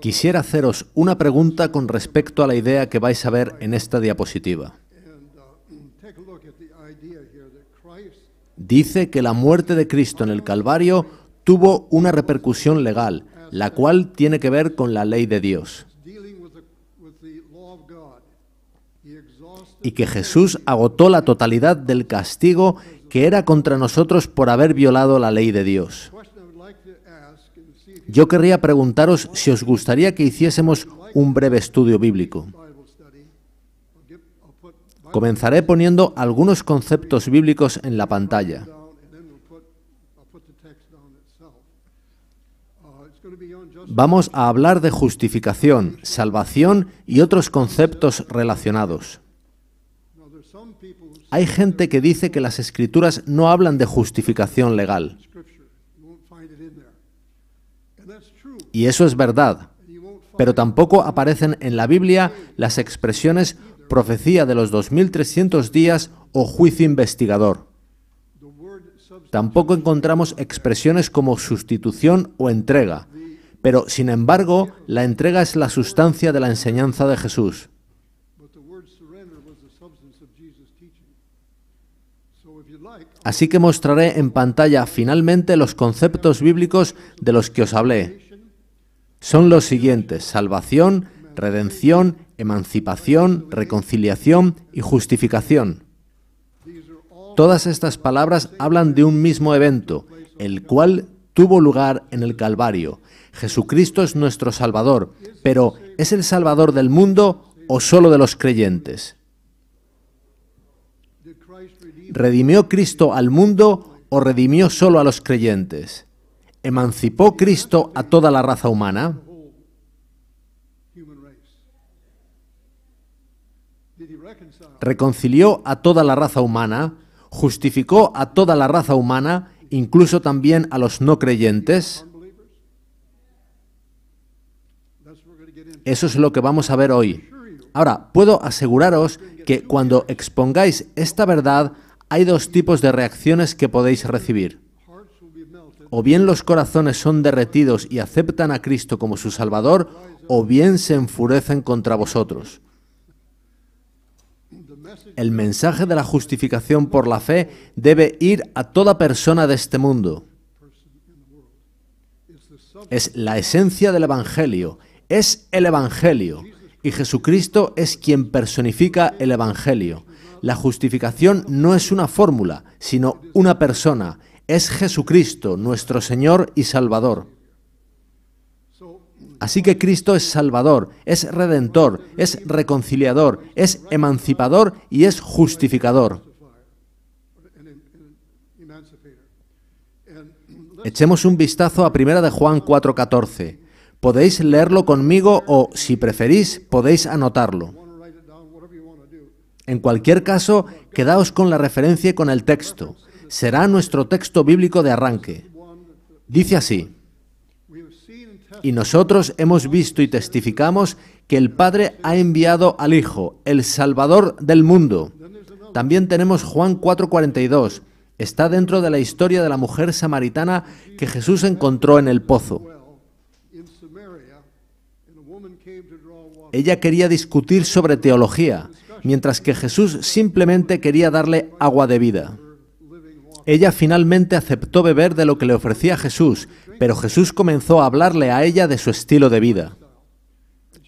Quisiera haceros una pregunta con respecto a la idea que vais a ver en esta diapositiva. Dice que la muerte de Cristo en el Calvario tuvo una repercusión legal, la cual tiene que ver con la ley de Dios. Y que Jesús agotó la totalidad del castigo que era contra nosotros por haber violado la ley de Dios. Yo querría preguntaros si os gustaría que hiciésemos un breve estudio bíblico. Comenzaré poniendo algunos conceptos bíblicos en la pantalla. Vamos a hablar de justificación, salvación y otros conceptos relacionados. Hay gente que dice que las escrituras no hablan de justificación legal. Y eso es verdad. Pero tampoco aparecen en la Biblia las expresiones profecía de los 2300 días o juicio investigador. Tampoco encontramos expresiones como sustitución o entrega, pero sin embargo la entrega es la sustancia de la enseñanza de Jesús. Así que mostraré en pantalla finalmente los conceptos bíblicos de los que os hablé, son los siguientes, salvación, redención, emancipación, reconciliación y justificación. Todas estas palabras hablan de un mismo evento, el cual tuvo lugar en el Calvario. Jesucristo es nuestro Salvador, pero ¿es el Salvador del mundo o solo de los creyentes? ¿Redimió Cristo al mundo o redimió solo a los creyentes? ¿Emancipó Cristo a toda la raza humana? ¿Reconcilió a toda la raza humana? ¿Justificó a toda la raza humana, incluso también a los no creyentes? Eso es lo que vamos a ver hoy. Ahora, puedo aseguraros que cuando expongáis esta verdad, hay dos tipos de reacciones que podéis recibir o bien los corazones son derretidos y aceptan a Cristo como su Salvador, o bien se enfurecen contra vosotros. El mensaje de la justificación por la fe debe ir a toda persona de este mundo. Es la esencia del Evangelio, es el Evangelio, y Jesucristo es quien personifica el Evangelio. La justificación no es una fórmula, sino una persona, es Jesucristo, nuestro Señor y Salvador. Así que Cristo es Salvador, es Redentor, es Reconciliador, es Emancipador y es Justificador. Echemos un vistazo a Primera de Juan 4:14. Podéis leerlo conmigo o, si preferís, podéis anotarlo. En cualquier caso, quedaos con la referencia y con el texto será nuestro texto bíblico de arranque. Dice así, y nosotros hemos visto y testificamos que el Padre ha enviado al Hijo, el Salvador del mundo. También tenemos Juan 4:42. Está dentro de la historia de la mujer samaritana que Jesús encontró en el pozo. Ella quería discutir sobre teología, mientras que Jesús simplemente quería darle agua de vida. Ella finalmente aceptó beber de lo que le ofrecía Jesús, pero Jesús comenzó a hablarle a ella de su estilo de vida.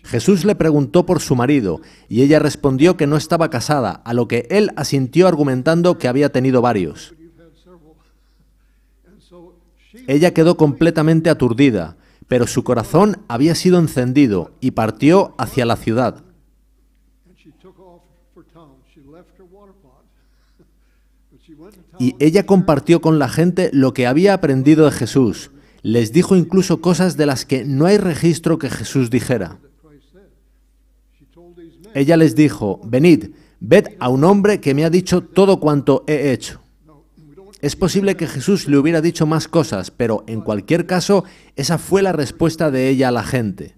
Jesús le preguntó por su marido y ella respondió que no estaba casada, a lo que él asintió argumentando que había tenido varios. Ella quedó completamente aturdida, pero su corazón había sido encendido y partió hacia la ciudad. y ella compartió con la gente lo que había aprendido de Jesús. Les dijo incluso cosas de las que no hay registro que Jesús dijera. Ella les dijo, venid, ved a un hombre que me ha dicho todo cuanto he hecho. Es posible que Jesús le hubiera dicho más cosas, pero en cualquier caso, esa fue la respuesta de ella a la gente.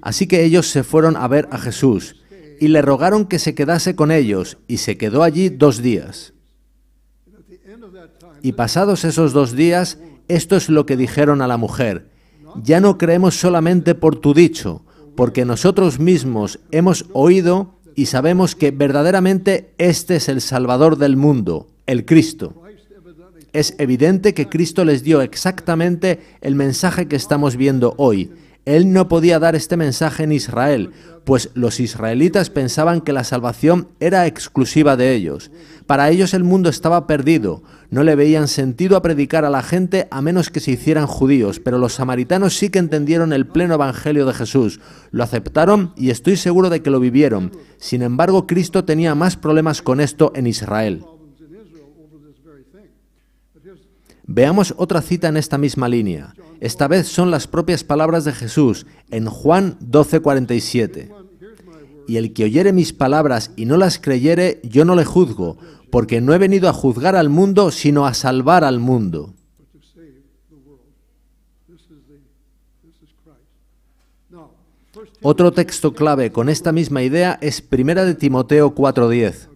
Así que ellos se fueron a ver a Jesús y le rogaron que se quedase con ellos, y se quedó allí dos días. Y pasados esos dos días, esto es lo que dijeron a la mujer, ya no creemos solamente por tu dicho, porque nosotros mismos hemos oído y sabemos que verdaderamente este es el Salvador del mundo, el Cristo. Es evidente que Cristo les dio exactamente el mensaje que estamos viendo hoy, él no podía dar este mensaje en Israel, pues los israelitas pensaban que la salvación era exclusiva de ellos. Para ellos el mundo estaba perdido, no le veían sentido a predicar a la gente a menos que se hicieran judíos, pero los samaritanos sí que entendieron el pleno evangelio de Jesús, lo aceptaron y estoy seguro de que lo vivieron. Sin embargo, Cristo tenía más problemas con esto en Israel. Veamos otra cita en esta misma línea. Esta vez son las propias palabras de Jesús en Juan 12:47. Y el que oyere mis palabras y no las creyere, yo no le juzgo, porque no he venido a juzgar al mundo, sino a salvar al mundo. Otro texto clave con esta misma idea es Primera de Timoteo 4:10.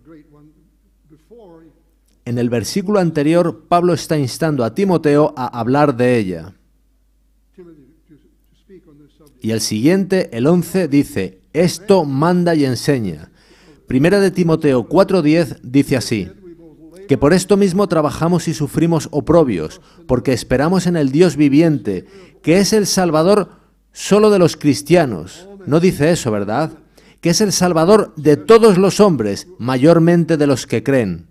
En el versículo anterior, Pablo está instando a Timoteo a hablar de ella. Y el siguiente, el 11, dice, esto manda y enseña. Primera de Timoteo 4:10 dice así, que por esto mismo trabajamos y sufrimos oprobios, porque esperamos en el Dios viviente, que es el Salvador solo de los cristianos. No dice eso, ¿verdad? Que es el Salvador de todos los hombres, mayormente de los que creen.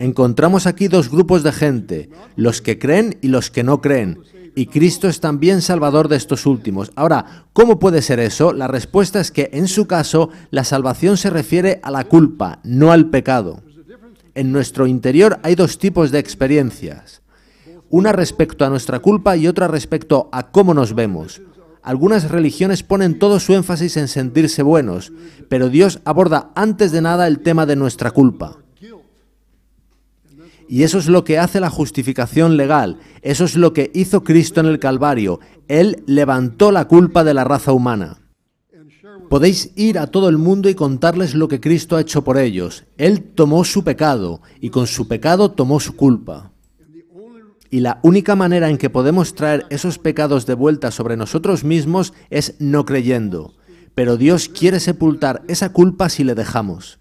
Encontramos aquí dos grupos de gente, los que creen y los que no creen. Y Cristo es también Salvador de estos últimos. Ahora, ¿cómo puede ser eso? La respuesta es que en su caso la salvación se refiere a la culpa, no al pecado. En nuestro interior hay dos tipos de experiencias. Una respecto a nuestra culpa y otra respecto a cómo nos vemos. Algunas religiones ponen todo su énfasis en sentirse buenos, pero Dios aborda antes de nada el tema de nuestra culpa. Y eso es lo que hace la justificación legal, eso es lo que hizo Cristo en el Calvario. Él levantó la culpa de la raza humana. Podéis ir a todo el mundo y contarles lo que Cristo ha hecho por ellos. Él tomó su pecado y con su pecado tomó su culpa. Y la única manera en que podemos traer esos pecados de vuelta sobre nosotros mismos es no creyendo. Pero Dios quiere sepultar esa culpa si le dejamos.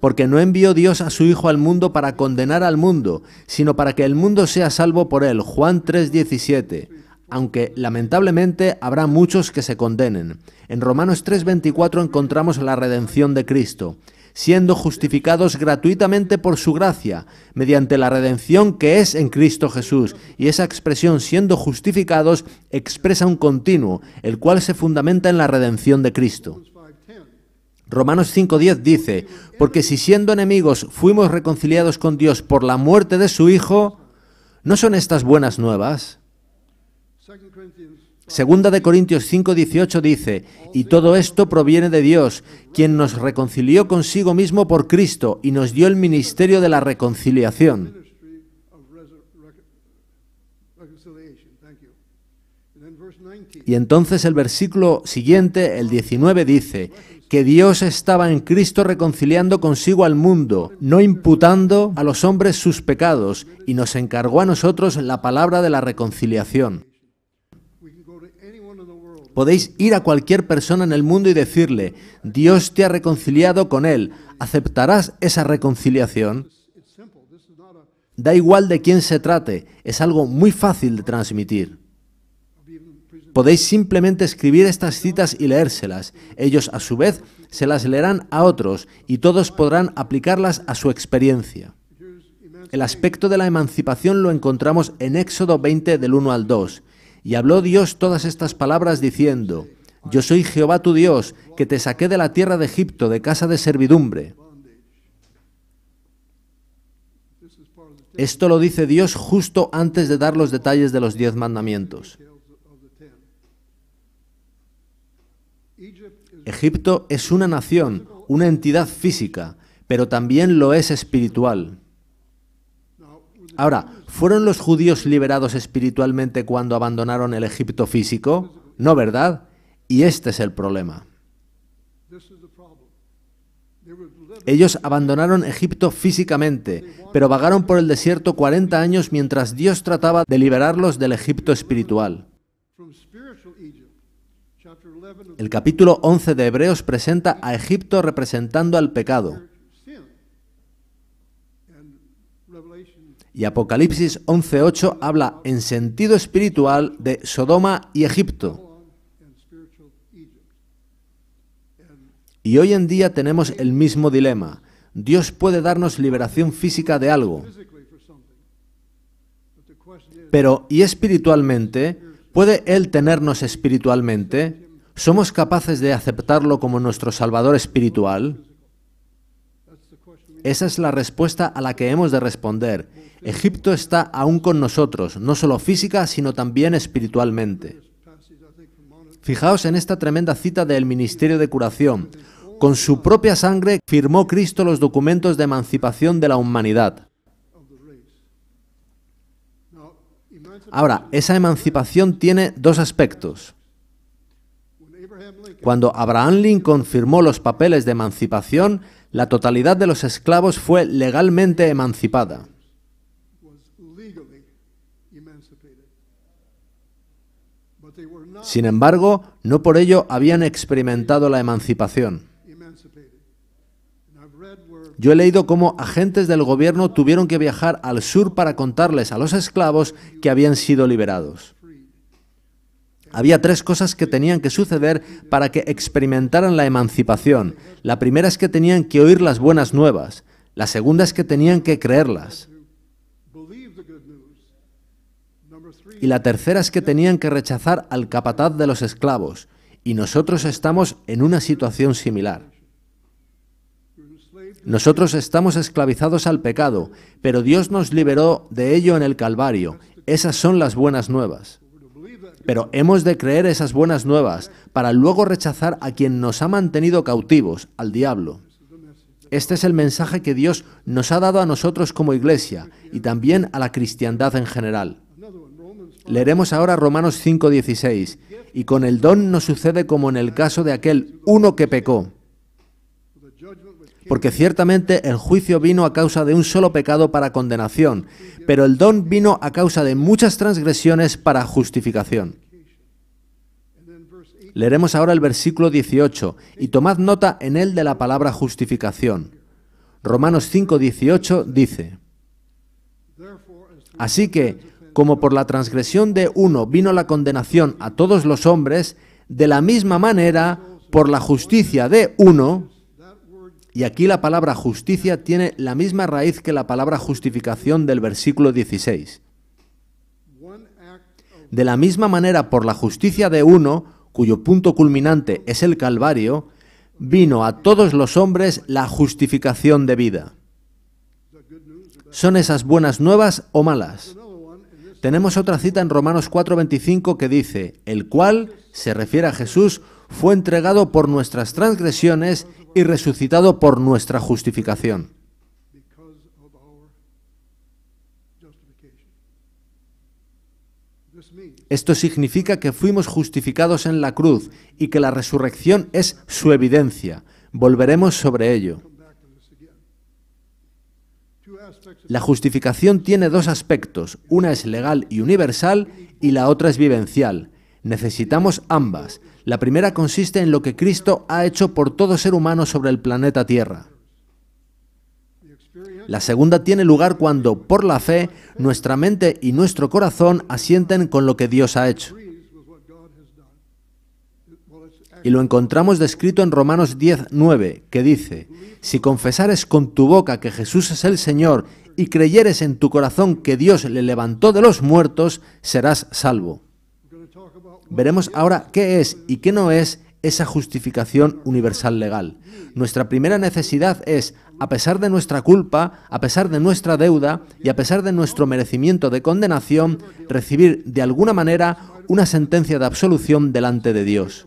Porque no envió Dios a su Hijo al mundo para condenar al mundo, sino para que el mundo sea salvo por él. Juan 3:17. Aunque lamentablemente habrá muchos que se condenen. En Romanos 3:24 encontramos la redención de Cristo, siendo justificados gratuitamente por su gracia, mediante la redención que es en Cristo Jesús. Y esa expresión siendo justificados expresa un continuo, el cual se fundamenta en la redención de Cristo. Romanos 5.10 dice, porque si siendo enemigos fuimos reconciliados con Dios por la muerte de su Hijo, ¿no son estas buenas nuevas? Segunda de Corintios 5.18 dice, y todo esto proviene de Dios, quien nos reconcilió consigo mismo por Cristo y nos dio el ministerio de la reconciliación. Y entonces el versículo siguiente, el 19, dice, que Dios estaba en Cristo reconciliando consigo al mundo, no imputando a los hombres sus pecados, y nos encargó a nosotros la palabra de la reconciliación. Podéis ir a cualquier persona en el mundo y decirle, Dios te ha reconciliado con Él, ¿aceptarás esa reconciliación? Da igual de quién se trate, es algo muy fácil de transmitir. Podéis simplemente escribir estas citas y leérselas. Ellos a su vez se las leerán a otros y todos podrán aplicarlas a su experiencia. El aspecto de la emancipación lo encontramos en Éxodo 20 del 1 al 2. Y habló Dios todas estas palabras diciendo, Yo soy Jehová tu Dios, que te saqué de la tierra de Egipto, de casa de servidumbre. Esto lo dice Dios justo antes de dar los detalles de los diez mandamientos. Egipto es una nación, una entidad física, pero también lo es espiritual. Ahora, ¿fueron los judíos liberados espiritualmente cuando abandonaron el Egipto físico? No, ¿verdad? Y este es el problema. Ellos abandonaron Egipto físicamente, pero vagaron por el desierto 40 años mientras Dios trataba de liberarlos del Egipto espiritual. El capítulo 11 de Hebreos presenta a Egipto representando al pecado. Y Apocalipsis 11.8 habla en sentido espiritual de Sodoma y Egipto. Y hoy en día tenemos el mismo dilema. Dios puede darnos liberación física de algo. Pero, ¿y espiritualmente? ¿Puede Él tenernos espiritualmente? ¿Somos capaces de aceptarlo como nuestro Salvador espiritual? Esa es la respuesta a la que hemos de responder. Egipto está aún con nosotros, no solo física, sino también espiritualmente. Fijaos en esta tremenda cita del Ministerio de Curación. Con su propia sangre firmó Cristo los documentos de emancipación de la humanidad. Ahora, esa emancipación tiene dos aspectos. Cuando Abraham Lincoln firmó los papeles de emancipación, la totalidad de los esclavos fue legalmente emancipada. Sin embargo, no por ello habían experimentado la emancipación. Yo he leído cómo agentes del gobierno tuvieron que viajar al sur para contarles a los esclavos que habían sido liberados. Había tres cosas que tenían que suceder para que experimentaran la emancipación. La primera es que tenían que oír las buenas nuevas. La segunda es que tenían que creerlas. Y la tercera es que tenían que rechazar al capataz de los esclavos. Y nosotros estamos en una situación similar. Nosotros estamos esclavizados al pecado, pero Dios nos liberó de ello en el Calvario. Esas son las buenas nuevas. Pero hemos de creer esas buenas nuevas para luego rechazar a quien nos ha mantenido cautivos, al diablo. Este es el mensaje que Dios nos ha dado a nosotros como iglesia y también a la cristiandad en general. Leeremos ahora Romanos 5:16, y con el don nos sucede como en el caso de aquel uno que pecó porque ciertamente el juicio vino a causa de un solo pecado para condenación, pero el don vino a causa de muchas transgresiones para justificación. Leeremos ahora el versículo 18 y tomad nota en él de la palabra justificación. Romanos 5:18 dice, Así que, como por la transgresión de uno vino la condenación a todos los hombres, de la misma manera, por la justicia de uno, y aquí la palabra justicia tiene la misma raíz que la palabra justificación del versículo 16. De la misma manera, por la justicia de uno, cuyo punto culminante es el Calvario, vino a todos los hombres la justificación de vida. ¿Son esas buenas nuevas o malas? Tenemos otra cita en Romanos 4:25 que dice, el cual, se refiere a Jesús, fue entregado por nuestras transgresiones y resucitado por nuestra justificación. Esto significa que fuimos justificados en la cruz y que la resurrección es su evidencia. Volveremos sobre ello. La justificación tiene dos aspectos, una es legal y universal y la otra es vivencial. Necesitamos ambas. La primera consiste en lo que Cristo ha hecho por todo ser humano sobre el planeta Tierra. La segunda tiene lugar cuando, por la fe, nuestra mente y nuestro corazón asienten con lo que Dios ha hecho. Y lo encontramos descrito en Romanos 10, 9, que dice, Si confesares con tu boca que Jesús es el Señor y creyeres en tu corazón que Dios le levantó de los muertos, serás salvo. Veremos ahora qué es y qué no es esa justificación universal legal. Nuestra primera necesidad es, a pesar de nuestra culpa, a pesar de nuestra deuda y a pesar de nuestro merecimiento de condenación, recibir de alguna manera una sentencia de absolución delante de Dios.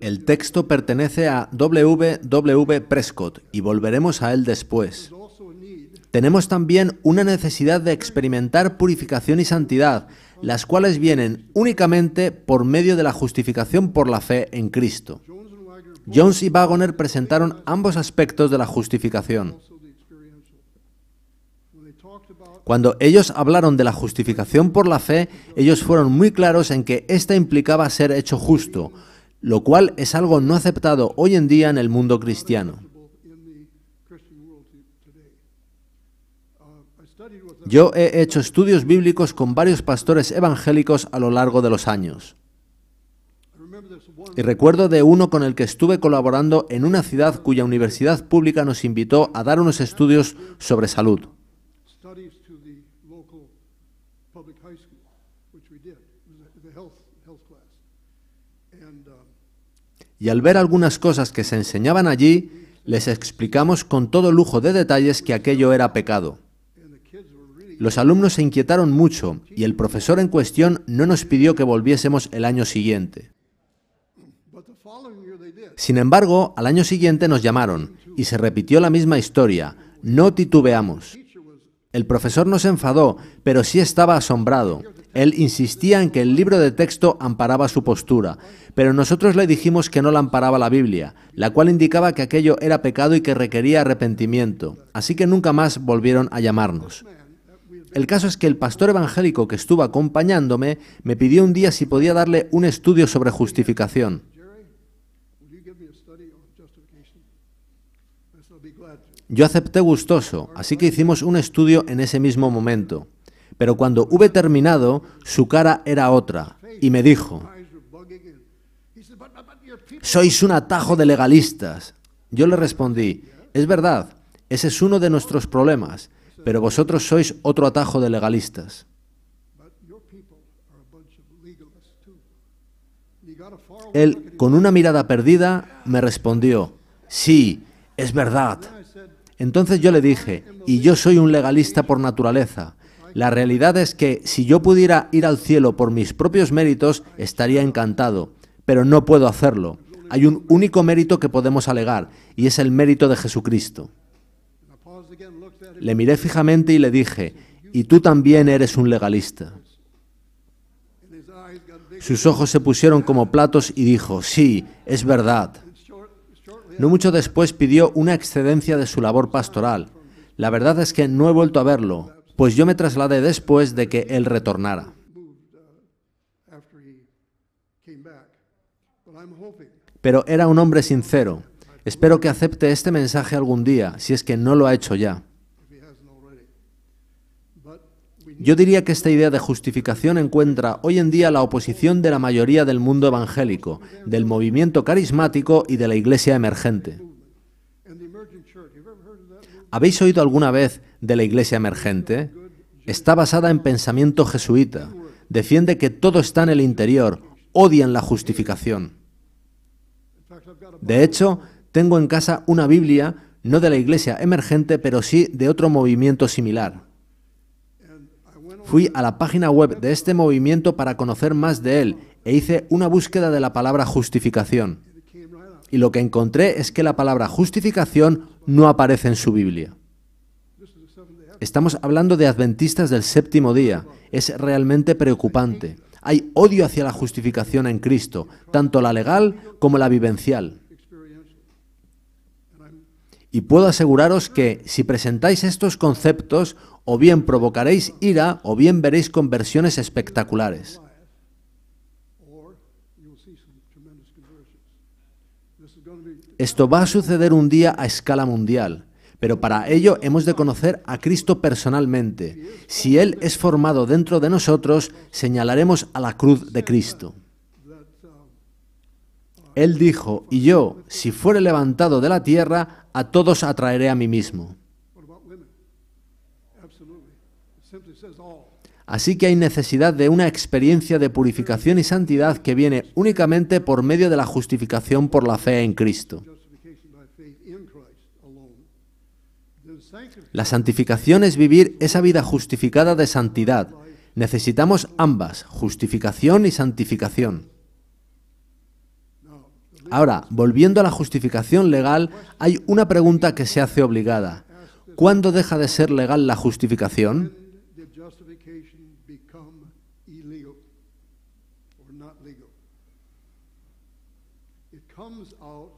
El texto pertenece a W. W. Prescott y volveremos a él después tenemos también una necesidad de experimentar purificación y santidad, las cuales vienen únicamente por medio de la justificación por la fe en Cristo. Jones y Wagoner presentaron ambos aspectos de la justificación. Cuando ellos hablaron de la justificación por la fe, ellos fueron muy claros en que ésta implicaba ser hecho justo, lo cual es algo no aceptado hoy en día en el mundo cristiano. Yo he hecho estudios bíblicos con varios pastores evangélicos a lo largo de los años. Y recuerdo de uno con el que estuve colaborando en una ciudad cuya universidad pública nos invitó a dar unos estudios sobre salud. Um, y al ver algunas cosas que se enseñaban allí, les explicamos con todo lujo de detalles que aquello era pecado. Los alumnos se inquietaron mucho y el profesor en cuestión no nos pidió que volviésemos el año siguiente. Sin embargo, al año siguiente nos llamaron y se repitió la misma historia. No titubeamos. El profesor nos enfadó, pero sí estaba asombrado. Él insistía en que el libro de texto amparaba su postura, pero nosotros le dijimos que no la amparaba la Biblia, la cual indicaba que aquello era pecado y que requería arrepentimiento, así que nunca más volvieron a llamarnos. El caso es que el pastor evangélico que estuvo acompañándome me pidió un día si podía darle un estudio sobre justificación. Yo acepté gustoso, así que hicimos un estudio en ese mismo momento. Pero cuando hube terminado, su cara era otra, y me dijo, sois un atajo de legalistas. Yo le respondí, es verdad, ese es uno de nuestros problemas. Pero vosotros sois otro atajo de legalistas. Él, con una mirada perdida, me respondió, sí, es verdad. Entonces yo le dije, y yo soy un legalista por naturaleza. La realidad es que si yo pudiera ir al cielo por mis propios méritos, estaría encantado, pero no puedo hacerlo. Hay un único mérito que podemos alegar, y es el mérito de Jesucristo. Le miré fijamente y le dije, y tú también eres un legalista. Sus ojos se pusieron como platos y dijo, sí, es verdad. No mucho después pidió una excedencia de su labor pastoral. La verdad es que no he vuelto a verlo, pues yo me trasladé después de que él retornara. Pero era un hombre sincero. Espero que acepte este mensaje algún día, si es que no lo ha hecho ya. Yo diría que esta idea de justificación encuentra hoy en día la oposición de la mayoría del mundo evangélico, del movimiento carismático y de la iglesia emergente. ¿Habéis oído alguna vez de la iglesia emergente? Está basada en pensamiento jesuita. Defiende que todo está en el interior. Odian la justificación. De hecho, tengo en casa una Biblia, no de la iglesia emergente, pero sí de otro movimiento similar. Fui a la página web de este movimiento para conocer más de él e hice una búsqueda de la palabra justificación. Y lo que encontré es que la palabra justificación no aparece en su Biblia. Estamos hablando de adventistas del séptimo día. Es realmente preocupante. Hay odio hacia la justificación en Cristo, tanto la legal como la vivencial. Y puedo aseguraros que si presentáis estos conceptos, o bien provocaréis ira o bien veréis conversiones espectaculares. Esto va a suceder un día a escala mundial, pero para ello hemos de conocer a Cristo personalmente. Si Él es formado dentro de nosotros, señalaremos a la cruz de Cristo. Él dijo, y yo, si fuere levantado de la tierra, a todos atraeré a mí mismo. Así que hay necesidad de una experiencia de purificación y santidad que viene únicamente por medio de la justificación por la fe en Cristo. La santificación es vivir esa vida justificada de santidad. Necesitamos ambas, justificación y santificación. Ahora, volviendo a la justificación legal, hay una pregunta que se hace obligada. ¿Cuándo deja de ser legal la justificación?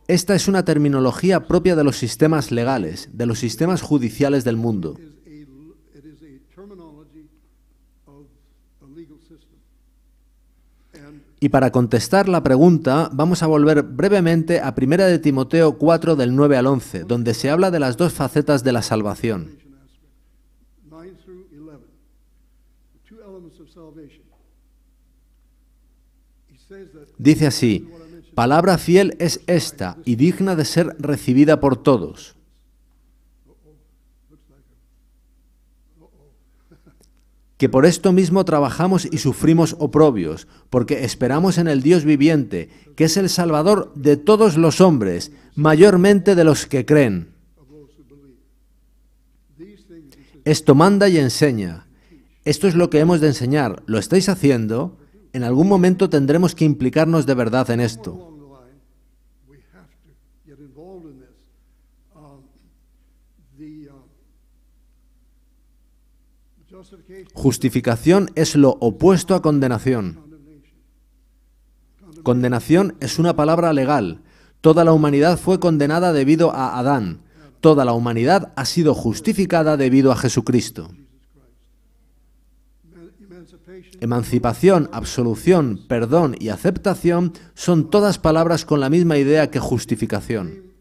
Esta es una terminología propia de los sistemas legales, de los sistemas judiciales del mundo. Y para contestar la pregunta, vamos a volver brevemente a 1 de Timoteo 4 del 9 al 11, donde se habla de las dos facetas de la salvación. Dice así, Palabra fiel es esta y digna de ser recibida por todos. que por esto mismo trabajamos y sufrimos oprobios, porque esperamos en el Dios viviente, que es el Salvador de todos los hombres, mayormente de los que creen. Esto manda y enseña. Esto es lo que hemos de enseñar. ¿Lo estáis haciendo? En algún momento tendremos que implicarnos de verdad en esto. Justificación es lo opuesto a condenación. Condenación es una palabra legal. Toda la humanidad fue condenada debido a Adán. Toda la humanidad ha sido justificada debido a Jesucristo. Emancipación, absolución, perdón y aceptación son todas palabras con la misma idea que justificación.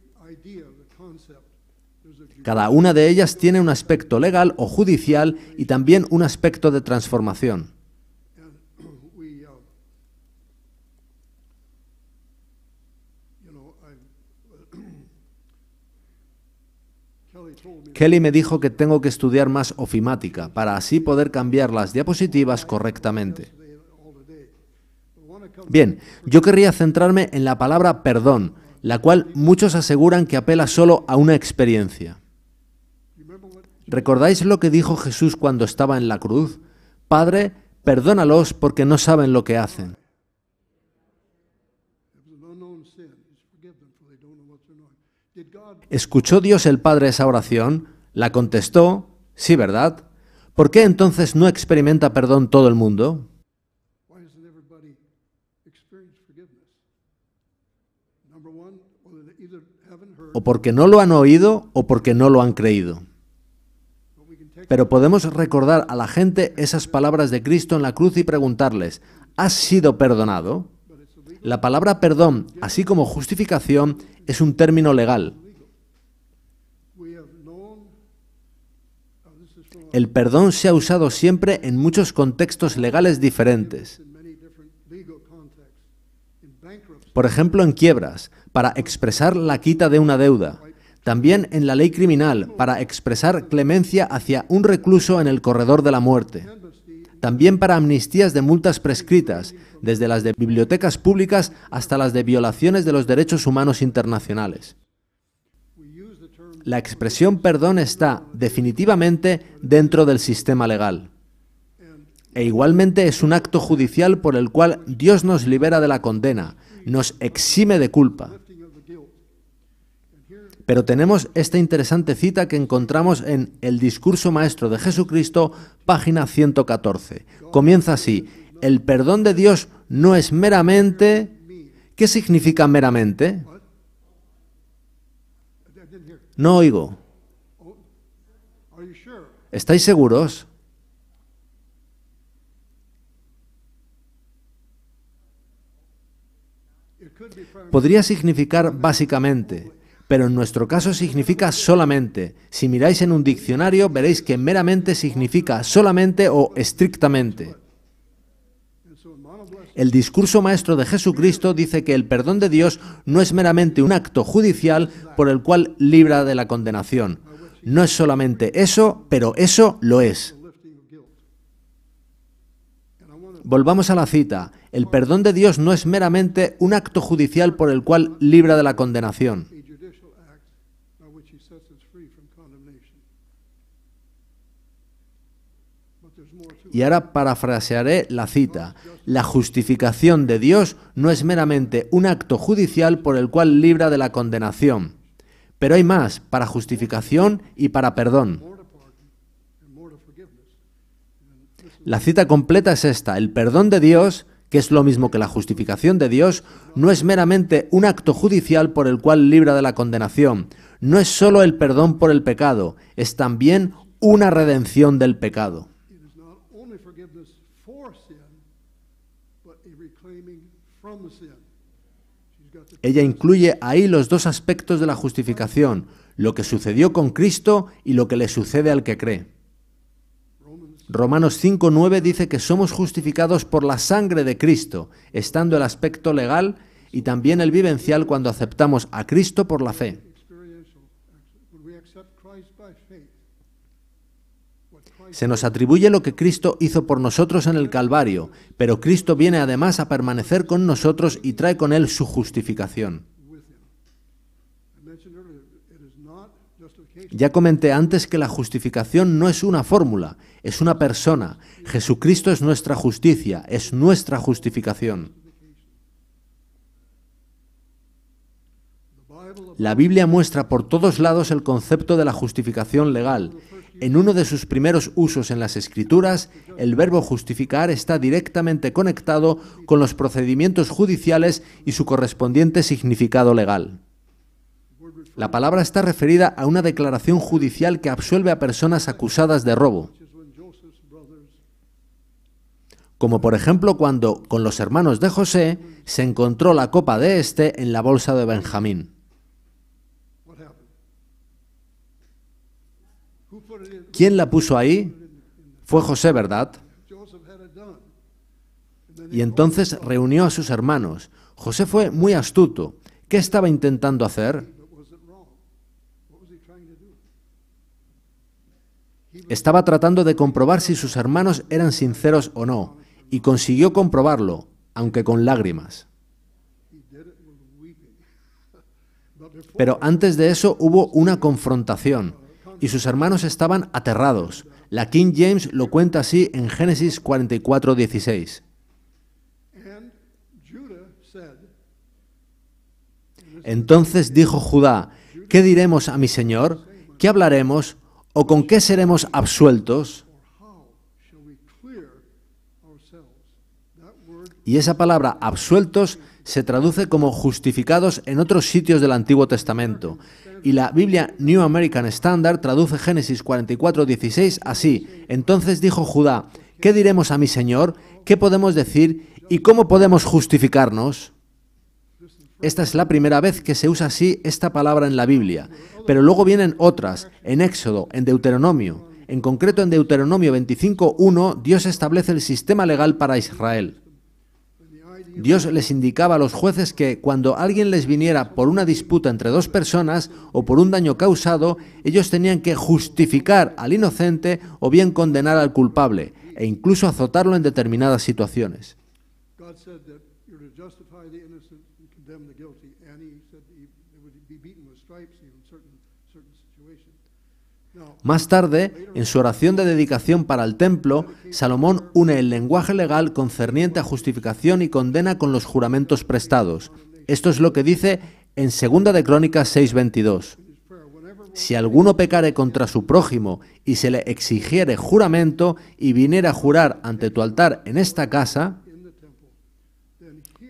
Cada una de ellas tiene un aspecto legal o judicial y también un aspecto de transformación. Kelly me dijo que tengo que estudiar más ofimática para así poder cambiar las diapositivas correctamente. Bien, yo querría centrarme en la palabra perdón, la cual muchos aseguran que apela solo a una experiencia. ¿Recordáis lo que dijo Jesús cuando estaba en la cruz? Padre, perdónalos porque no saben lo que hacen. ¿Escuchó Dios el Padre esa oración? ¿La contestó? Sí, ¿verdad? ¿Por qué entonces no experimenta perdón todo el mundo? O porque no lo han oído o porque no lo han creído. Pero podemos recordar a la gente esas palabras de Cristo en la cruz y preguntarles, ¿has sido perdonado? La palabra perdón, así como justificación, es un término legal. el perdón se ha usado siempre en muchos contextos legales diferentes. Por ejemplo, en quiebras, para expresar la quita de una deuda. También en la ley criminal, para expresar clemencia hacia un recluso en el corredor de la muerte. También para amnistías de multas prescritas, desde las de bibliotecas públicas hasta las de violaciones de los derechos humanos internacionales la expresión perdón está definitivamente dentro del sistema legal. E igualmente es un acto judicial por el cual Dios nos libera de la condena, nos exime de culpa. Pero tenemos esta interesante cita que encontramos en El Discurso Maestro de Jesucristo, página 114. Comienza así, el perdón de Dios no es meramente... ¿Qué significa meramente? No oigo. ¿Estáis seguros? Podría significar básicamente, pero en nuestro caso significa solamente. Si miráis en un diccionario veréis que meramente significa solamente o estrictamente. El discurso maestro de Jesucristo dice que el perdón de Dios no es meramente un acto judicial por el cual libra de la condenación. No es solamente eso, pero eso lo es. Volvamos a la cita. El perdón de Dios no es meramente un acto judicial por el cual libra de la condenación. Y ahora parafrasearé la cita. La justificación de Dios no es meramente un acto judicial por el cual libra de la condenación. Pero hay más para justificación y para perdón. La cita completa es esta. El perdón de Dios, que es lo mismo que la justificación de Dios, no es meramente un acto judicial por el cual libra de la condenación. No es solo el perdón por el pecado, es también una redención del pecado. Ella incluye ahí los dos aspectos de la justificación, lo que sucedió con Cristo y lo que le sucede al que cree. Romanos 5.9 dice que somos justificados por la sangre de Cristo, estando el aspecto legal y también el vivencial cuando aceptamos a Cristo por la fe. Se nos atribuye lo que Cristo hizo por nosotros en el Calvario, pero Cristo viene además a permanecer con nosotros y trae con él su justificación. Ya comenté antes que la justificación no es una fórmula, es una persona. Jesucristo es nuestra justicia, es nuestra justificación. La Biblia muestra por todos lados el concepto de la justificación legal. En uno de sus primeros usos en las escrituras, el verbo justificar está directamente conectado con los procedimientos judiciales y su correspondiente significado legal. La palabra está referida a una declaración judicial que absuelve a personas acusadas de robo. Como por ejemplo cuando, con los hermanos de José, se encontró la copa de este en la bolsa de Benjamín. ¿Quién la puso ahí? Fue José, ¿verdad? Y entonces reunió a sus hermanos. José fue muy astuto. ¿Qué estaba intentando hacer? Estaba tratando de comprobar si sus hermanos eran sinceros o no, y consiguió comprobarlo, aunque con lágrimas. Pero antes de eso hubo una confrontación y sus hermanos estaban aterrados. La King James lo cuenta así en Génesis 44, 16. Entonces dijo Judá, ¿qué diremos a mi Señor? ¿Qué hablaremos? ¿O con qué seremos absueltos? Y esa palabra absueltos se traduce como justificados en otros sitios del Antiguo Testamento. Y la Biblia New American Standard traduce Génesis 44, así. Entonces dijo Judá, ¿qué diremos a mi Señor? ¿Qué podemos decir? ¿Y cómo podemos justificarnos? Esta es la primera vez que se usa así esta palabra en la Biblia, pero luego vienen otras, en Éxodo, en Deuteronomio. En concreto en Deuteronomio 25.1, Dios establece el sistema legal para Israel. Dios les indicaba a los jueces que cuando alguien les viniera por una disputa entre dos personas o por un daño causado, ellos tenían que justificar al inocente o bien condenar al culpable e incluso azotarlo en determinadas situaciones. Más tarde, en su oración de dedicación para el templo, Salomón une el lenguaje legal concerniente a justificación y condena con los juramentos prestados. Esto es lo que dice en 2 de Crónicas 6:22. Si alguno pecare contra su prójimo y se le exigiere juramento y viniera a jurar ante tu altar en esta casa,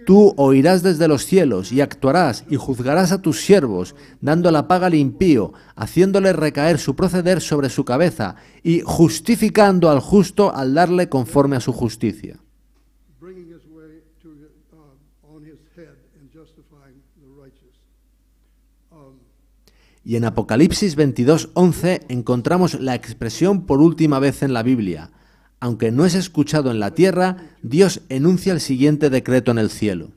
Tú oirás desde los cielos y actuarás y juzgarás a tus siervos, dando la paga al impío, haciéndole recaer su proceder sobre su cabeza y justificando al justo al darle conforme a su justicia. Y en Apocalipsis 22.11 encontramos la expresión por última vez en la Biblia, aunque no es escuchado en la tierra, Dios enuncia el siguiente decreto en el cielo.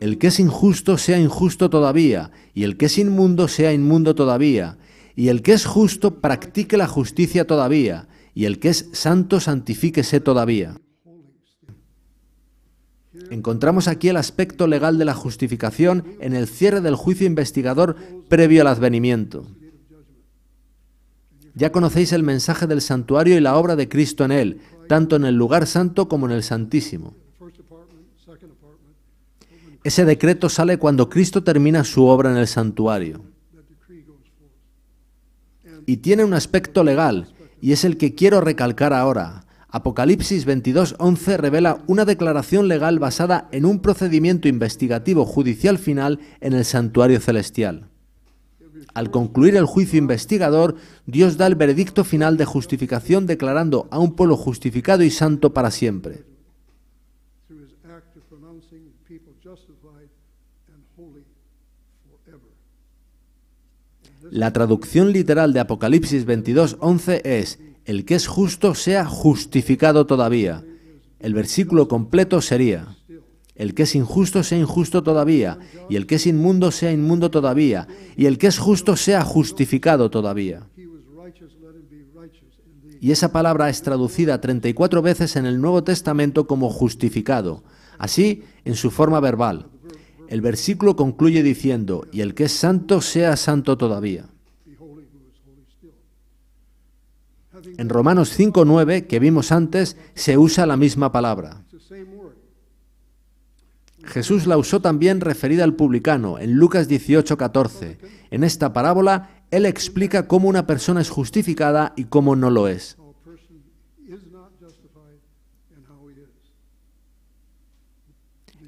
El que es injusto sea injusto todavía, y el que es inmundo sea inmundo todavía, y el que es justo practique la justicia todavía, y el que es santo santifíquese todavía. Encontramos aquí el aspecto legal de la justificación en el cierre del juicio investigador previo al advenimiento. Ya conocéis el mensaje del santuario y la obra de Cristo en él, tanto en el lugar santo como en el santísimo. Ese decreto sale cuando Cristo termina su obra en el santuario. Y tiene un aspecto legal, y es el que quiero recalcar ahora. Apocalipsis 22.11 revela una declaración legal basada en un procedimiento investigativo judicial final en el santuario celestial. Al concluir el juicio investigador, Dios da el veredicto final de justificación declarando a un pueblo justificado y santo para siempre. La traducción literal de Apocalipsis 22.11 es, el que es justo sea justificado todavía. El versículo completo sería, el que es injusto sea injusto todavía, y el que es inmundo sea inmundo todavía, y el que es justo sea justificado todavía. Y esa palabra es traducida 34 veces en el Nuevo Testamento como justificado, así en su forma verbal. El versículo concluye diciendo, y el que es santo sea santo todavía. En Romanos 5.9, que vimos antes, se usa la misma palabra. Jesús la usó también referida al publicano en Lucas 18.14. En esta parábola, él explica cómo una persona es justificada y cómo no lo es.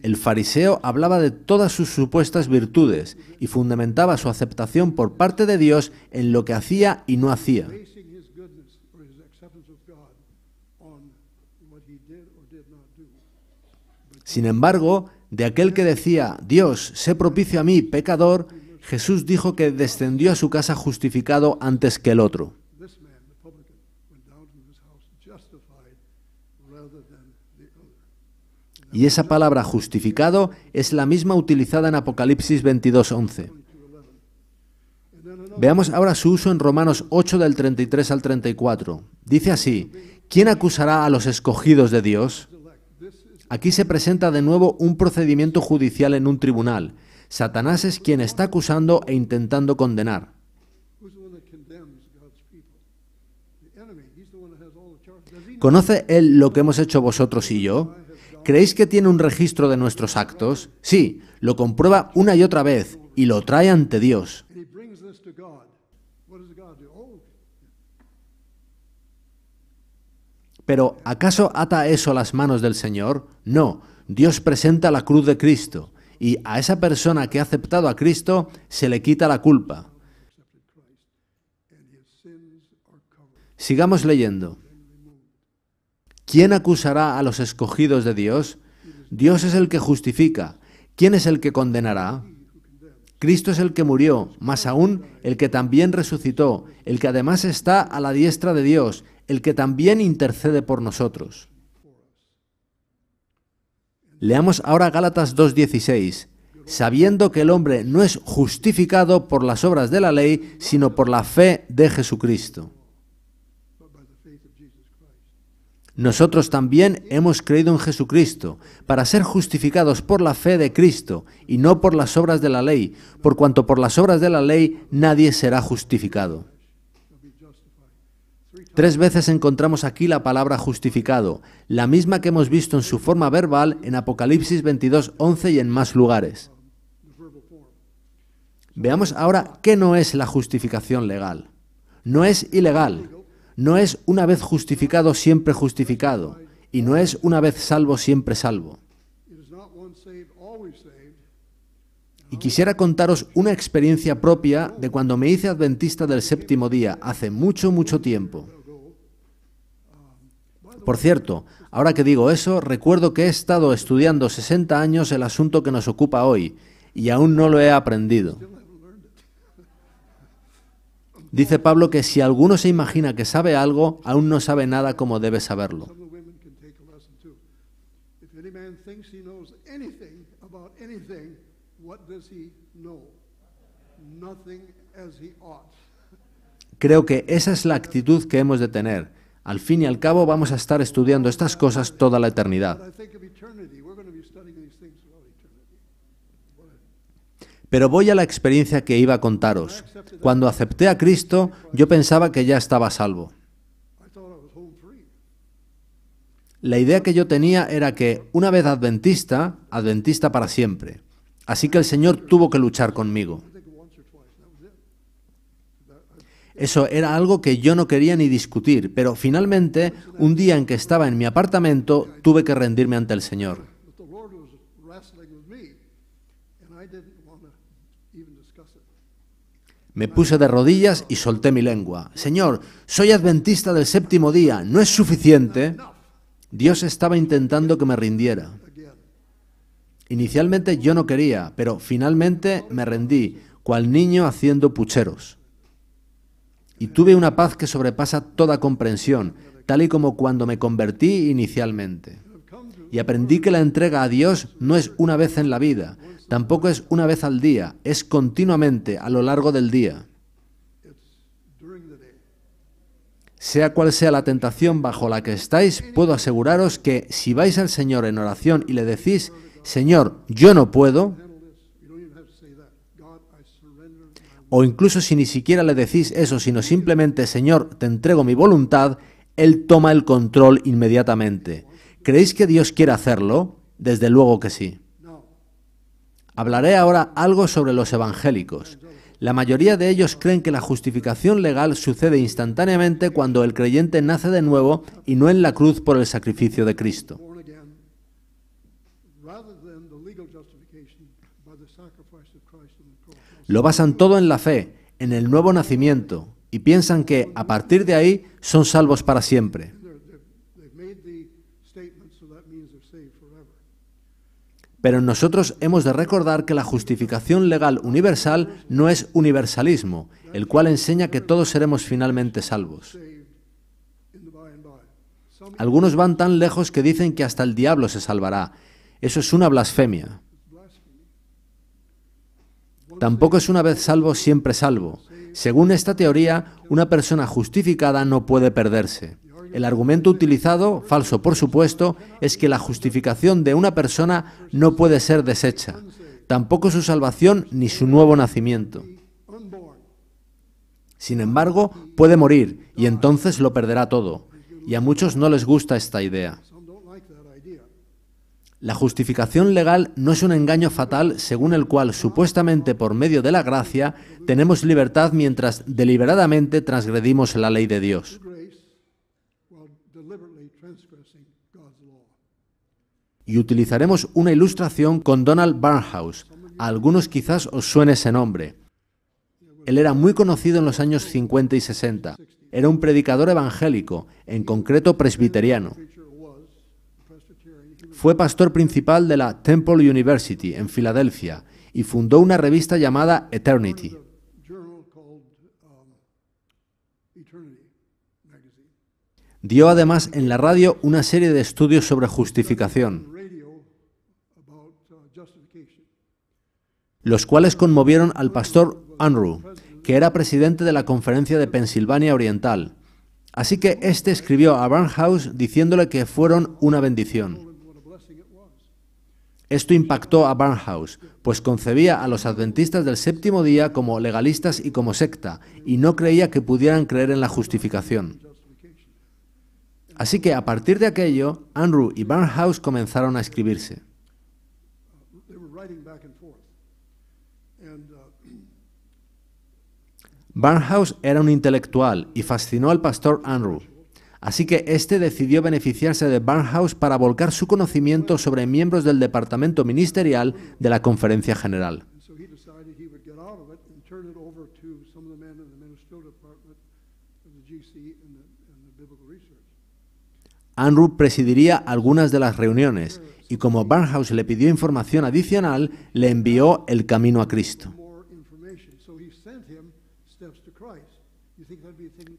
El fariseo hablaba de todas sus supuestas virtudes y fundamentaba su aceptación por parte de Dios en lo que hacía y no hacía. Sin embargo, de aquel que decía, Dios, sé propicio a mí, pecador, Jesús dijo que descendió a su casa justificado antes que el otro. Y esa palabra justificado es la misma utilizada en Apocalipsis 22.11. Veamos ahora su uso en Romanos 8 del 33 al 34. Dice así, ¿quién acusará a los escogidos de Dios? Aquí se presenta de nuevo un procedimiento judicial en un tribunal. Satanás es quien está acusando e intentando condenar. ¿Conoce él lo que hemos hecho vosotros y yo? ¿Creéis que tiene un registro de nuestros actos? Sí, lo comprueba una y otra vez y lo trae ante Dios. Pero ¿acaso ata eso las manos del Señor? No, Dios presenta la cruz de Cristo y a esa persona que ha aceptado a Cristo se le quita la culpa. Sigamos leyendo. ¿Quién acusará a los escogidos de Dios? Dios es el que justifica. ¿Quién es el que condenará? Cristo es el que murió, más aún el que también resucitó, el que además está a la diestra de Dios, el que también intercede por nosotros. Leamos ahora Gálatas 2.16, sabiendo que el hombre no es justificado por las obras de la ley, sino por la fe de Jesucristo. Nosotros también hemos creído en Jesucristo, para ser justificados por la fe de Cristo y no por las obras de la ley, por cuanto por las obras de la ley nadie será justificado. Tres veces encontramos aquí la palabra justificado, la misma que hemos visto en su forma verbal en Apocalipsis 22, 11 y en más lugares. Veamos ahora qué no es la justificación legal. No es ilegal, no es una vez justificado siempre justificado, y no es una vez salvo siempre salvo. Y quisiera contaros una experiencia propia de cuando me hice adventista del séptimo día, hace mucho, mucho tiempo. Por cierto, ahora que digo eso, recuerdo que he estado estudiando 60 años el asunto que nos ocupa hoy y aún no lo he aprendido. Dice Pablo que si alguno se imagina que sabe algo, aún no sabe nada como debe saberlo. Creo que esa es la actitud que hemos de tener al fin y al cabo vamos a estar estudiando estas cosas toda la eternidad. Pero voy a la experiencia que iba a contaros. Cuando acepté a Cristo, yo pensaba que ya estaba salvo. La idea que yo tenía era que, una vez adventista, adventista para siempre. Así que el Señor tuvo que luchar conmigo. Eso era algo que yo no quería ni discutir, pero finalmente, un día en que estaba en mi apartamento, tuve que rendirme ante el Señor. Me puse de rodillas y solté mi lengua. Señor, soy adventista del séptimo día, no es suficiente. Dios estaba intentando que me rindiera. Inicialmente yo no quería, pero finalmente me rendí, cual niño haciendo pucheros y tuve una paz que sobrepasa toda comprensión, tal y como cuando me convertí inicialmente. Y aprendí que la entrega a Dios no es una vez en la vida, tampoco es una vez al día, es continuamente a lo largo del día. Sea cual sea la tentación bajo la que estáis, puedo aseguraros que si vais al Señor en oración y le decís, Señor, yo no puedo, o incluso si ni siquiera le decís eso, sino simplemente, Señor, te entrego mi voluntad, Él toma el control inmediatamente. ¿Creéis que Dios quiere hacerlo? Desde luego que sí. Hablaré ahora algo sobre los evangélicos. La mayoría de ellos creen que la justificación legal sucede instantáneamente cuando el creyente nace de nuevo y no en la cruz por el sacrificio de Cristo. Lo basan todo en la fe, en el nuevo nacimiento, y piensan que a partir de ahí son salvos para siempre. Pero nosotros hemos de recordar que la justificación legal universal no es universalismo, el cual enseña que todos seremos finalmente salvos. Algunos van tan lejos que dicen que hasta el diablo se salvará. Eso es una blasfemia. Tampoco es una vez salvo, siempre salvo. Según esta teoría, una persona justificada no puede perderse. El argumento utilizado, falso por supuesto, es que la justificación de una persona no puede ser deshecha, tampoco su salvación ni su nuevo nacimiento. Sin embargo, puede morir y entonces lo perderá todo. Y a muchos no les gusta esta idea. La justificación legal no es un engaño fatal según el cual, supuestamente por medio de la gracia, tenemos libertad mientras deliberadamente transgredimos la ley de Dios. Y utilizaremos una ilustración con Donald Barnhouse. A algunos quizás os suene ese nombre. Él era muy conocido en los años 50 y 60. Era un predicador evangélico, en concreto presbiteriano. Fue pastor principal de la Temple University en Filadelfia y fundó una revista llamada Eternity. Dio además en la radio una serie de estudios sobre justificación, los cuales conmovieron al pastor Anru, que era presidente de la Conferencia de Pensilvania Oriental. Así que este escribió a Barnhouse diciéndole que fueron una bendición. Esto impactó a Barnhouse, pues concebía a los adventistas del séptimo día como legalistas y como secta, y no creía que pudieran creer en la justificación. Así que a partir de aquello, Andrew y Barnhouse comenzaron a escribirse. Barnhouse era un intelectual y fascinó al pastor Andrew. Así que este decidió beneficiarse de Barnhouse para volcar su conocimiento sobre miembros del departamento ministerial de la Conferencia General. Anru presidiría algunas de las reuniones y como Barnhouse le pidió información adicional, le envió El Camino a Cristo.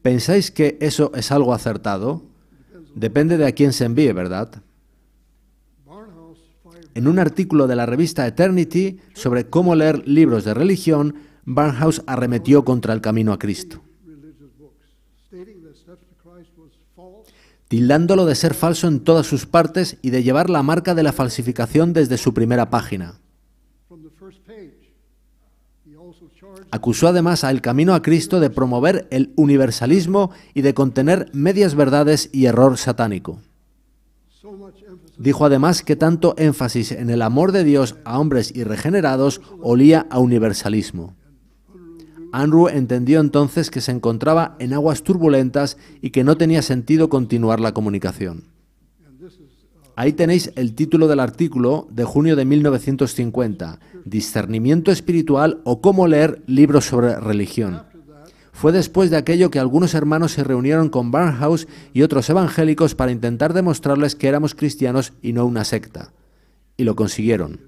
¿Pensáis que eso es algo acertado? Depende de a quién se envíe, ¿verdad? En un artículo de la revista Eternity sobre cómo leer libros de religión, Barnhouse arremetió contra el camino a Cristo. tildándolo de ser falso en todas sus partes y de llevar la marca de la falsificación desde su primera página. Acusó además al Camino a Cristo de promover el universalismo y de contener medias verdades y error satánico. Dijo además que tanto énfasis en el amor de Dios a hombres y regenerados olía a universalismo. Andrew entendió entonces que se encontraba en aguas turbulentas y que no tenía sentido continuar la comunicación. Ahí tenéis el título del artículo de junio de 1950, Discernimiento espiritual o cómo leer libros sobre religión. Fue después de aquello que algunos hermanos se reunieron con Barnhouse y otros evangélicos para intentar demostrarles que éramos cristianos y no una secta. Y lo consiguieron.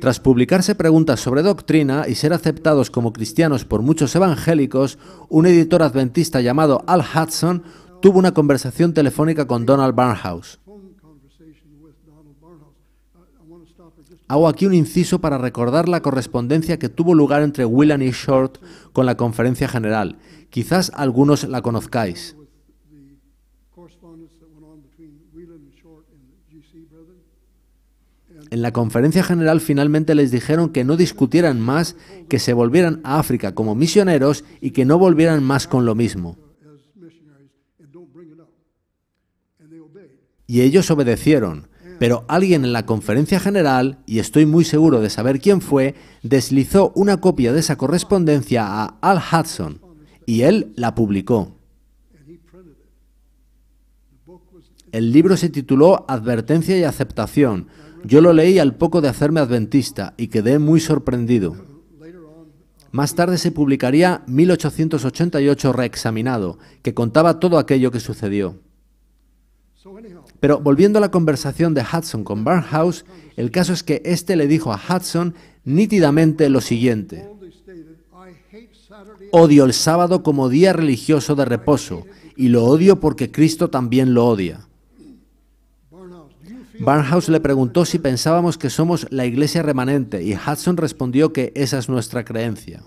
Tras publicarse preguntas sobre doctrina y ser aceptados como cristianos por muchos evangélicos, un editor adventista llamado Al Hudson tuvo una conversación telefónica con Donald Barnhouse. Hago aquí un inciso para recordar la correspondencia que tuvo lugar entre Whelan y Short con la conferencia general. Quizás algunos la conozcáis. En la conferencia general finalmente les dijeron que no discutieran más, que se volvieran a África como misioneros y que no volvieran más con lo mismo. y ellos obedecieron. Pero alguien en la conferencia general, y estoy muy seguro de saber quién fue, deslizó una copia de esa correspondencia a Al Hudson y él la publicó. El libro se tituló Advertencia y Aceptación. Yo lo leí al poco de hacerme adventista y quedé muy sorprendido. Más tarde se publicaría 1888 reexaminado, que contaba todo aquello que sucedió. Pero volviendo a la conversación de Hudson con Barnhouse, el caso es que éste le dijo a Hudson nítidamente lo siguiente. Odio el sábado como día religioso de reposo y lo odio porque Cristo también lo odia. Barnhouse le preguntó si pensábamos que somos la iglesia remanente y Hudson respondió que esa es nuestra creencia.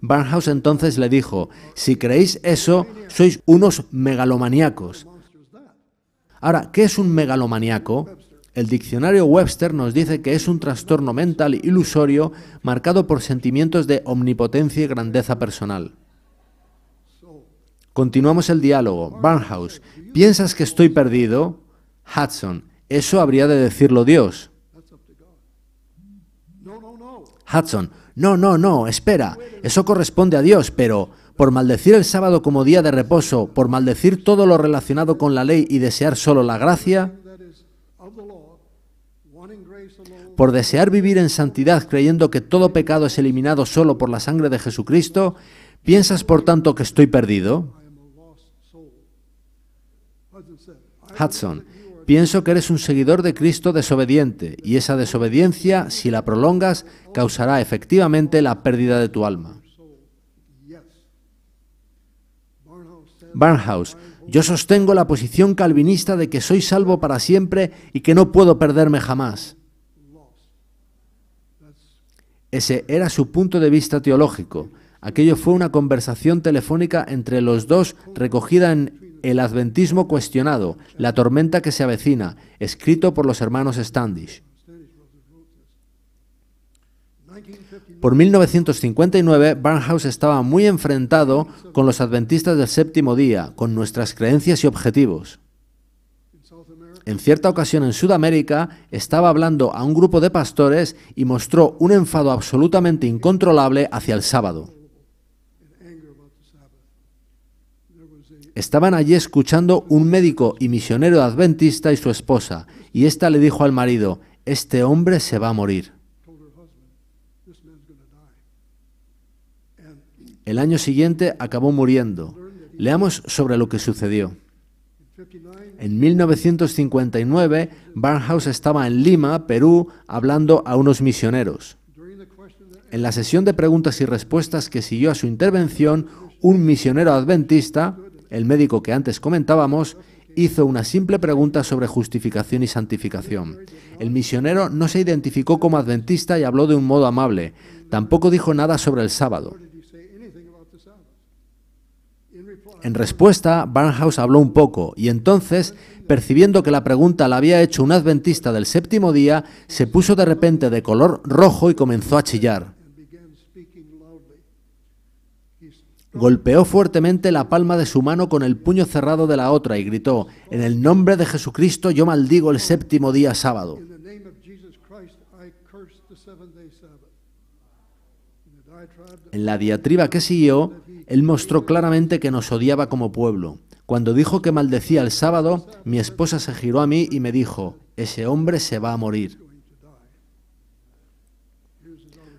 Barnhouse entonces le dijo, si creéis eso, sois unos megalomaníacos. Ahora, ¿qué es un megalomaniaco? El diccionario Webster nos dice que es un trastorno mental ilusorio marcado por sentimientos de omnipotencia y grandeza personal. Continuamos el diálogo. Barnhouse, ¿piensas que estoy perdido? Hudson, eso habría de decirlo Dios. Hudson, no, no, no, espera, eso corresponde a Dios, pero por maldecir el sábado como día de reposo, por maldecir todo lo relacionado con la ley y desear solo la gracia, por desear vivir en santidad creyendo que todo pecado es eliminado solo por la sangre de Jesucristo, ¿piensas por tanto que estoy perdido? Hudson, pienso que eres un seguidor de Cristo desobediente y esa desobediencia, si la prolongas, causará efectivamente la pérdida de tu alma. Barnhouse, yo sostengo la posición calvinista de que soy salvo para siempre y que no puedo perderme jamás. Ese era su punto de vista teológico. Aquello fue una conversación telefónica entre los dos recogida en El Adventismo Cuestionado, La Tormenta que se avecina, escrito por los hermanos Standish. Por 1959, Barnhouse estaba muy enfrentado con los adventistas del séptimo día, con nuestras creencias y objetivos. En cierta ocasión en Sudamérica estaba hablando a un grupo de pastores y mostró un enfado absolutamente incontrolable hacia el sábado. Estaban allí escuchando un médico y misionero adventista y su esposa, y ésta le dijo al marido, este hombre se va a morir. El año siguiente acabó muriendo. Leamos sobre lo que sucedió. En 1959, Barnhouse estaba en Lima, Perú, hablando a unos misioneros. En la sesión de preguntas y respuestas que siguió a su intervención, un misionero adventista, el médico que antes comentábamos, hizo una simple pregunta sobre justificación y santificación. El misionero no se identificó como adventista y habló de un modo amable. Tampoco dijo nada sobre el sábado. En respuesta, Barnhouse habló un poco y entonces, percibiendo que la pregunta la había hecho un adventista del séptimo día, se puso de repente de color rojo y comenzó a chillar. Golpeó fuertemente la palma de su mano con el puño cerrado de la otra y gritó, En el nombre de Jesucristo yo maldigo el séptimo día sábado. En la diatriba que siguió, él mostró claramente que nos odiaba como pueblo. Cuando dijo que maldecía el sábado, mi esposa se giró a mí y me dijo, ese hombre se va a morir.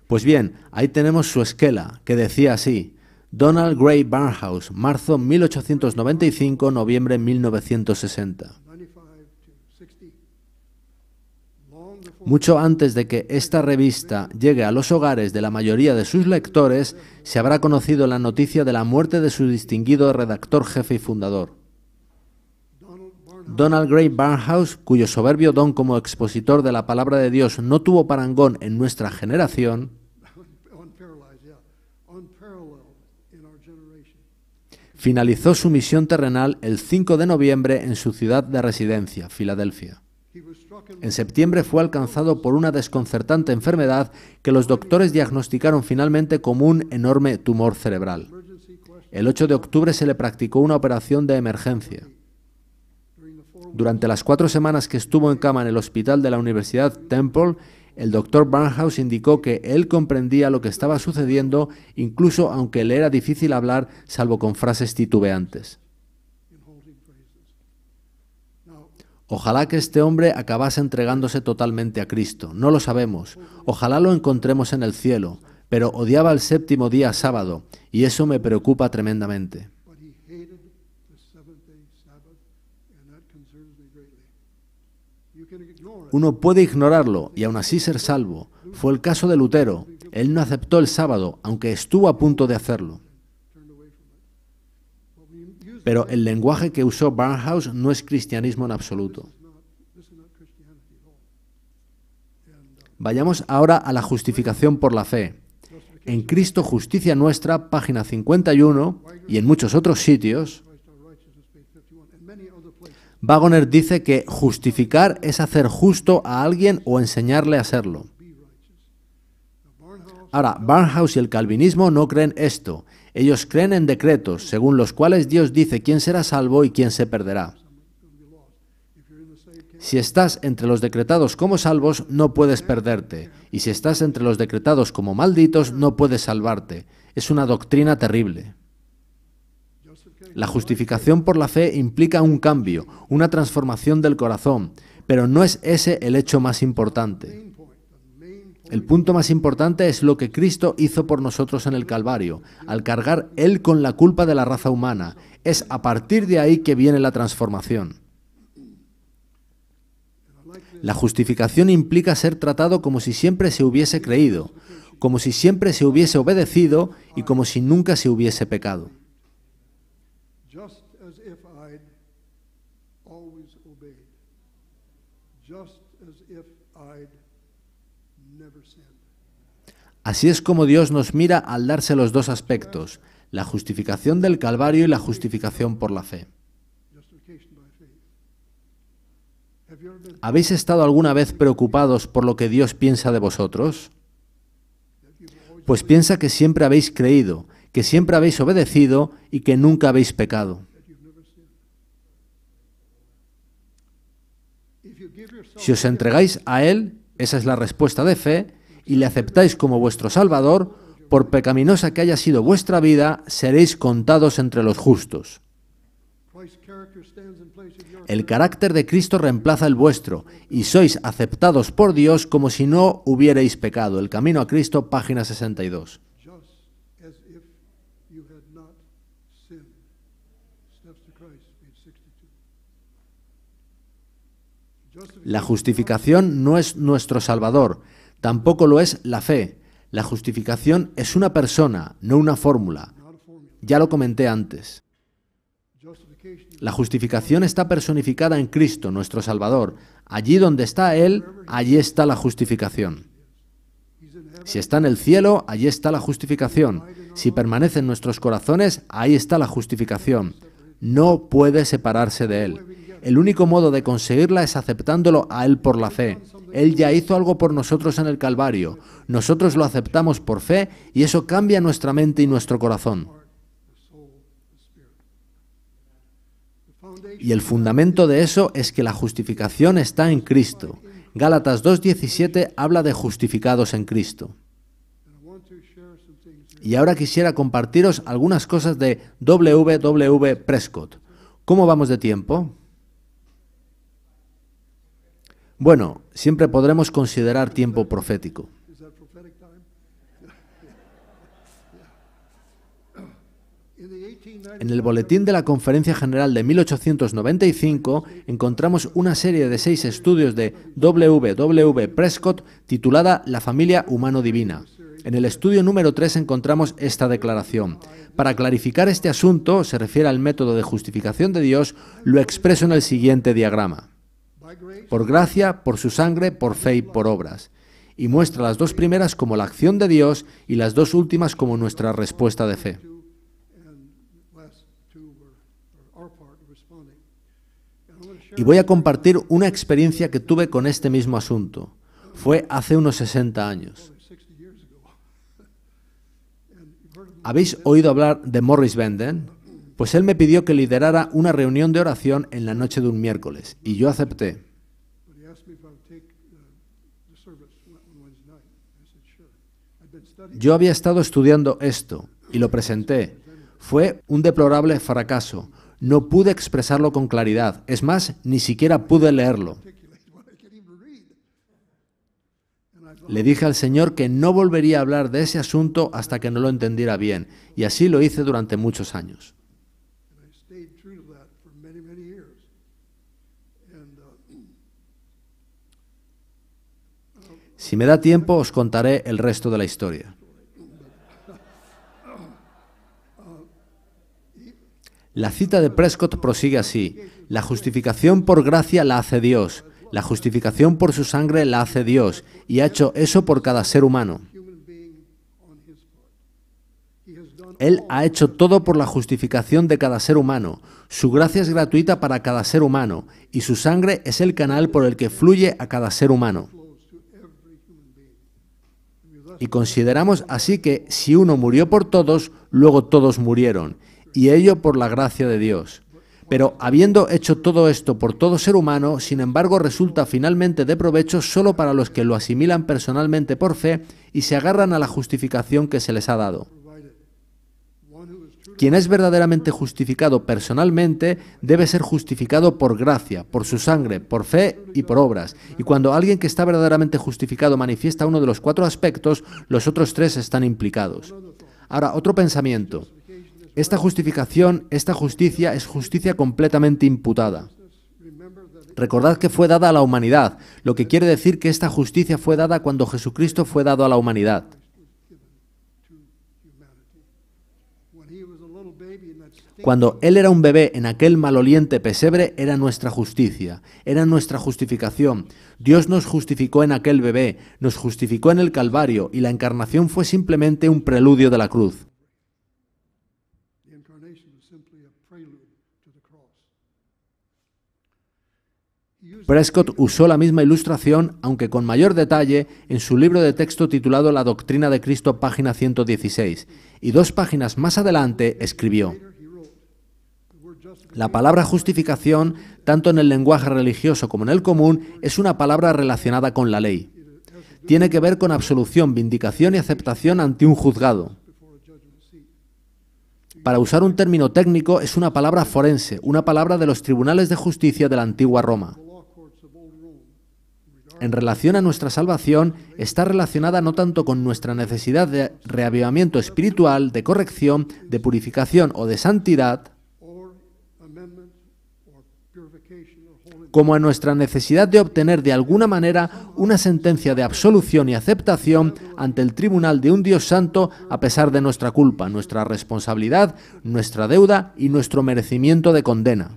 Pues bien, ahí tenemos su esquela, que decía así, Donald Gray Barnhouse, marzo 1895, noviembre 1960. Mucho antes de que esta revista llegue a los hogares de la mayoría de sus lectores, se habrá conocido la noticia de la muerte de su distinguido redactor jefe y fundador. Donald Gray Barnhouse, cuyo soberbio don como expositor de la palabra de Dios no tuvo parangón en nuestra generación, finalizó su misión terrenal el 5 de noviembre en su ciudad de residencia, Filadelfia. En septiembre fue alcanzado por una desconcertante enfermedad que los doctores diagnosticaron finalmente como un enorme tumor cerebral. El 8 de octubre se le practicó una operación de emergencia. Durante las cuatro semanas que estuvo en cama en el hospital de la Universidad Temple, el doctor Barnhouse indicó que él comprendía lo que estaba sucediendo, incluso aunque le era difícil hablar salvo con frases titubeantes. Ojalá que este hombre acabase entregándose totalmente a Cristo. No lo sabemos. Ojalá lo encontremos en el cielo. Pero odiaba el séptimo día sábado y eso me preocupa tremendamente. Uno puede ignorarlo y aún así ser salvo. Fue el caso de Lutero. Él no aceptó el sábado, aunque estuvo a punto de hacerlo. Pero el lenguaje que usó Barnhouse no es cristianismo en absoluto. Vayamos ahora a la justificación por la fe. En Cristo Justicia Nuestra, página 51, y en muchos otros sitios, Wagoner dice que justificar es hacer justo a alguien o enseñarle a serlo. Ahora, Barnhouse y el calvinismo no creen esto ellos creen en decretos, según los cuales Dios dice quién será salvo y quién se perderá. Si estás entre los decretados como salvos, no puedes perderte, y si estás entre los decretados como malditos, no puedes salvarte. Es una doctrina terrible. La justificación por la fe implica un cambio, una transformación del corazón, pero no es ese el hecho más importante. El punto más importante es lo que Cristo hizo por nosotros en el Calvario, al cargar Él con la culpa de la raza humana. Es a partir de ahí que viene la transformación. La justificación implica ser tratado como si siempre se hubiese creído, como si siempre se hubiese obedecido y como si nunca se hubiese pecado. Así es como Dios nos mira al darse los dos aspectos, la justificación del Calvario y la justificación por la fe. ¿Habéis estado alguna vez preocupados por lo que Dios piensa de vosotros? Pues piensa que siempre habéis creído, que siempre habéis obedecido y que nunca habéis pecado. Si os entregáis a Él, esa es la respuesta de fe, y le aceptáis como vuestro Salvador, por pecaminosa que haya sido vuestra vida, seréis contados entre los justos. El carácter de Cristo reemplaza el vuestro, y sois aceptados por Dios como si no hubierais pecado. El Camino a Cristo, página 62. La justificación no es nuestro Salvador, Tampoco lo es la fe. La justificación es una persona, no una fórmula. Ya lo comenté antes. La justificación está personificada en Cristo, nuestro Salvador. Allí donde está Él, allí está la justificación. Si está en el cielo, allí está la justificación. Si permanece en nuestros corazones, ahí está la justificación. No puede separarse de Él. El único modo de conseguirla es aceptándolo a Él por la fe. Él ya hizo algo por nosotros en el Calvario. Nosotros lo aceptamos por fe y eso cambia nuestra mente y nuestro corazón. Y el fundamento de eso es que la justificación está en Cristo. Gálatas 2.17 habla de justificados en Cristo. Y ahora quisiera compartiros algunas cosas de W.W. Prescott. ¿Cómo vamos de tiempo? Bueno, siempre podremos considerar tiempo profético. En el boletín de la Conferencia General de 1895 encontramos una serie de seis estudios de W. W. Prescott titulada La familia humano-divina. En el estudio número 3 encontramos esta declaración. Para clarificar este asunto, se refiere al método de justificación de Dios, lo expreso en el siguiente diagrama por gracia, por su sangre, por fe y por obras. Y muestra las dos primeras como la acción de Dios y las dos últimas como nuestra respuesta de fe. Y voy a compartir una experiencia que tuve con este mismo asunto. Fue hace unos 60 años. ¿Habéis oído hablar de Morris Benden? pues él me pidió que liderara una reunión de oración en la noche de un miércoles y yo acepté. Uh, yo había estado estudiando esto y lo presenté. Fue un deplorable fracaso. No pude expresarlo con claridad. Es más, ni siquiera pude leerlo. Le dije al Señor que no volvería a hablar de ese asunto hasta que no lo entendiera bien, y así lo hice durante muchos años. Si me da tiempo, os contaré el resto de la historia. La cita de Prescott prosigue así. La justificación por gracia la hace Dios. La justificación por su sangre la hace Dios. Y ha hecho eso por cada ser humano. Él ha hecho todo por la justificación de cada ser humano. Su gracia es gratuita para cada ser humano. Y su sangre es el canal por el que fluye a cada ser humano y consideramos así que si uno murió por todos, luego todos murieron, y ello por la gracia de Dios. Pero habiendo hecho todo esto por todo ser humano, sin embargo resulta finalmente de provecho solo para los que lo asimilan personalmente por fe y se agarran a la justificación que se les ha dado. Quien es verdaderamente justificado personalmente debe ser justificado por gracia, por su sangre, por fe y por obras. Y cuando alguien que está verdaderamente justificado manifiesta uno de los cuatro aspectos, los otros tres están implicados. Ahora, otro pensamiento. Esta justificación, esta justicia es justicia completamente imputada. Recordad que fue dada a la humanidad, lo que quiere decir que esta justicia fue dada cuando Jesucristo fue dado a la humanidad. Cuando él era un bebé en aquel maloliente pesebre era nuestra justicia, era nuestra justificación. Dios nos justificó en aquel bebé, nos justificó en el Calvario y la encarnación fue simplemente un preludio de la cruz. Prescott usó la misma ilustración, aunque con mayor detalle, en su libro de texto titulado La Doctrina de Cristo, página 116, y dos páginas más adelante escribió. La palabra justificación, tanto en el lenguaje religioso como en el común, es una palabra relacionada con la ley. Tiene que ver con absolución, vindicación y aceptación ante un juzgado. Para usar un término técnico, es una palabra forense, una palabra de los tribunales de justicia de la antigua Roma. En relación a nuestra salvación, está relacionada no tanto con nuestra necesidad de reavivamiento espiritual, de corrección, de purificación o de santidad, como a nuestra necesidad de obtener de alguna manera una sentencia de absolución y aceptación ante el tribunal de un Dios santo a pesar de nuestra culpa, nuestra responsabilidad, nuestra deuda y nuestro merecimiento de condena.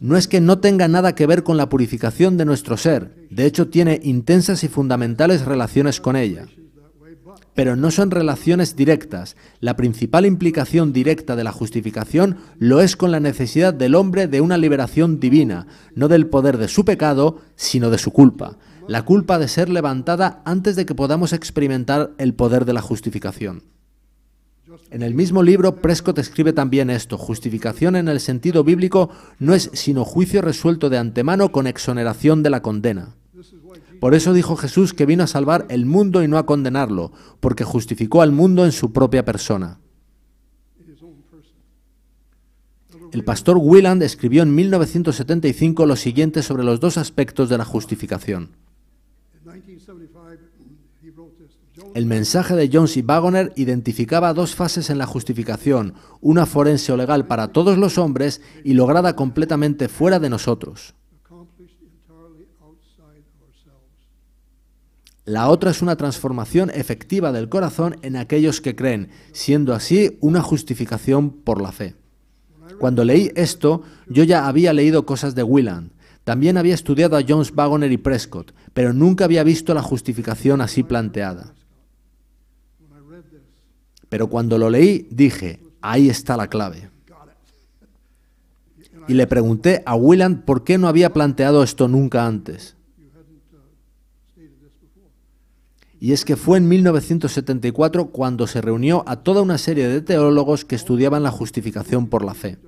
No es que no tenga nada que ver con la purificación de nuestro ser, de hecho tiene intensas y fundamentales relaciones con ella pero no son relaciones directas. La principal implicación directa de la justificación lo es con la necesidad del hombre de una liberación divina, no del poder de su pecado, sino de su culpa. La culpa de ser levantada antes de que podamos experimentar el poder de la justificación. En el mismo libro, Prescott escribe también esto, justificación en el sentido bíblico no es sino juicio resuelto de antemano con exoneración de la condena. Por eso dijo Jesús que vino a salvar el mundo y no a condenarlo, porque justificó al mundo en su propia persona. El pastor Willand escribió en 1975 lo siguiente sobre los dos aspectos de la justificación. El mensaje de Jones y Wagoner identificaba dos fases en la justificación, una forense o legal para todos los hombres y lograda completamente fuera de nosotros. La otra es una transformación efectiva del corazón en aquellos que creen, siendo así una justificación por la fe. Cuando leí esto, yo ya había leído cosas de Willand. También había estudiado a Jones Wagoner y Prescott, pero nunca había visto la justificación así planteada. Pero cuando lo leí, dije, ahí está la clave. Y le pregunté a Willand por qué no había planteado esto nunca antes. y es que fue en 1974 cuando se reunió a toda una serie de teólogos que estudiaban la justificación por la fe.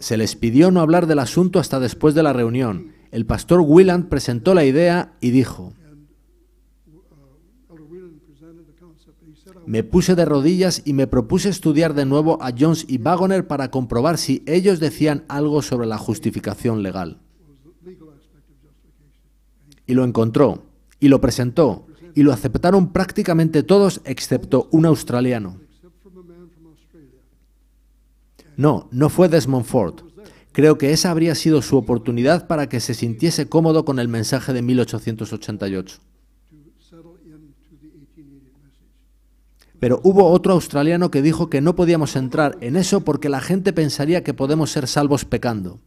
Se les pidió no hablar del asunto hasta después de la reunión. El pastor Willand presentó la idea y dijo, Me puse de rodillas y me propuse estudiar de nuevo a Jones y Wagoner para comprobar si ellos decían algo sobre la justificación legal y lo encontró, y lo presentó, y lo aceptaron prácticamente todos excepto un australiano. No, no fue Desmond Ford. Creo que esa habría sido su oportunidad para que se sintiese cómodo con el mensaje de 1888. Pero hubo otro australiano que dijo que no podíamos entrar en eso porque la gente pensaría que podemos ser salvos pecando.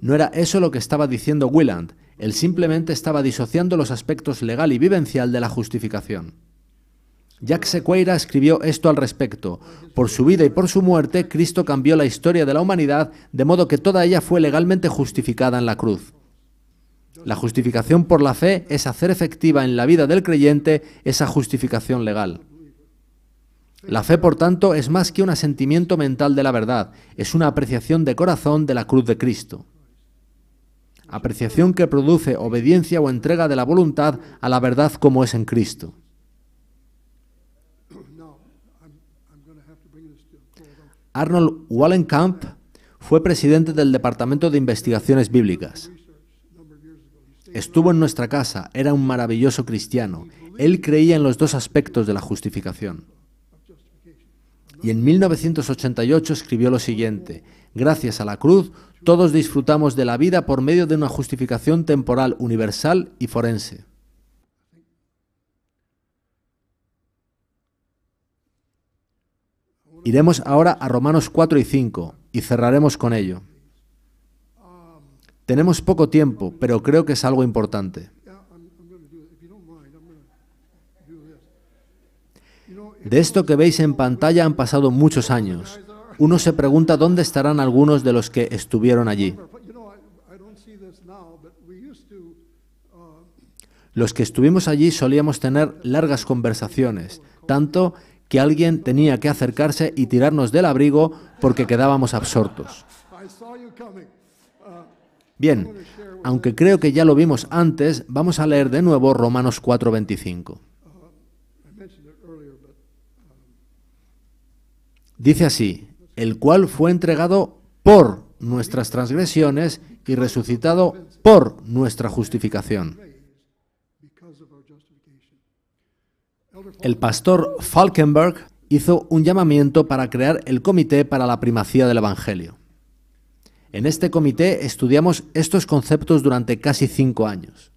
No era eso lo que estaba diciendo Willand. él simplemente estaba disociando los aspectos legal y vivencial de la justificación. Jack Sequeira escribió esto al respecto. Por su vida y por su muerte, Cristo cambió la historia de la humanidad de modo que toda ella fue legalmente justificada en la cruz. La justificación por la fe es hacer efectiva en la vida del creyente esa justificación legal. La fe, por tanto, es más que un asentimiento mental de la verdad, es una apreciación de corazón de la cruz de Cristo apreciación que produce obediencia o entrega de la voluntad a la verdad como es en Cristo. Arnold Wallenkamp fue presidente del Departamento de Investigaciones Bíblicas. Estuvo en nuestra casa, era un maravilloso cristiano. Él creía en los dos aspectos de la justificación. Y en 1988 escribió lo siguiente, gracias a la cruz todos disfrutamos de la vida por medio de una justificación temporal universal y forense. Iremos ahora a Romanos 4 y 5 y cerraremos con ello. Tenemos poco tiempo, pero creo que es algo importante. De esto que veis en pantalla han pasado muchos años uno se pregunta dónde estarán algunos de los que estuvieron allí. Los que estuvimos allí solíamos tener largas conversaciones, tanto que alguien tenía que acercarse y tirarnos del abrigo porque quedábamos absortos. Bien, aunque creo que ya lo vimos antes, vamos a leer de nuevo Romanos 4:25. Dice así, el cual fue entregado por nuestras transgresiones y resucitado por nuestra justificación. El pastor Falkenberg hizo un llamamiento para crear el Comité para la Primacía del Evangelio. En este comité estudiamos estos conceptos durante casi cinco años.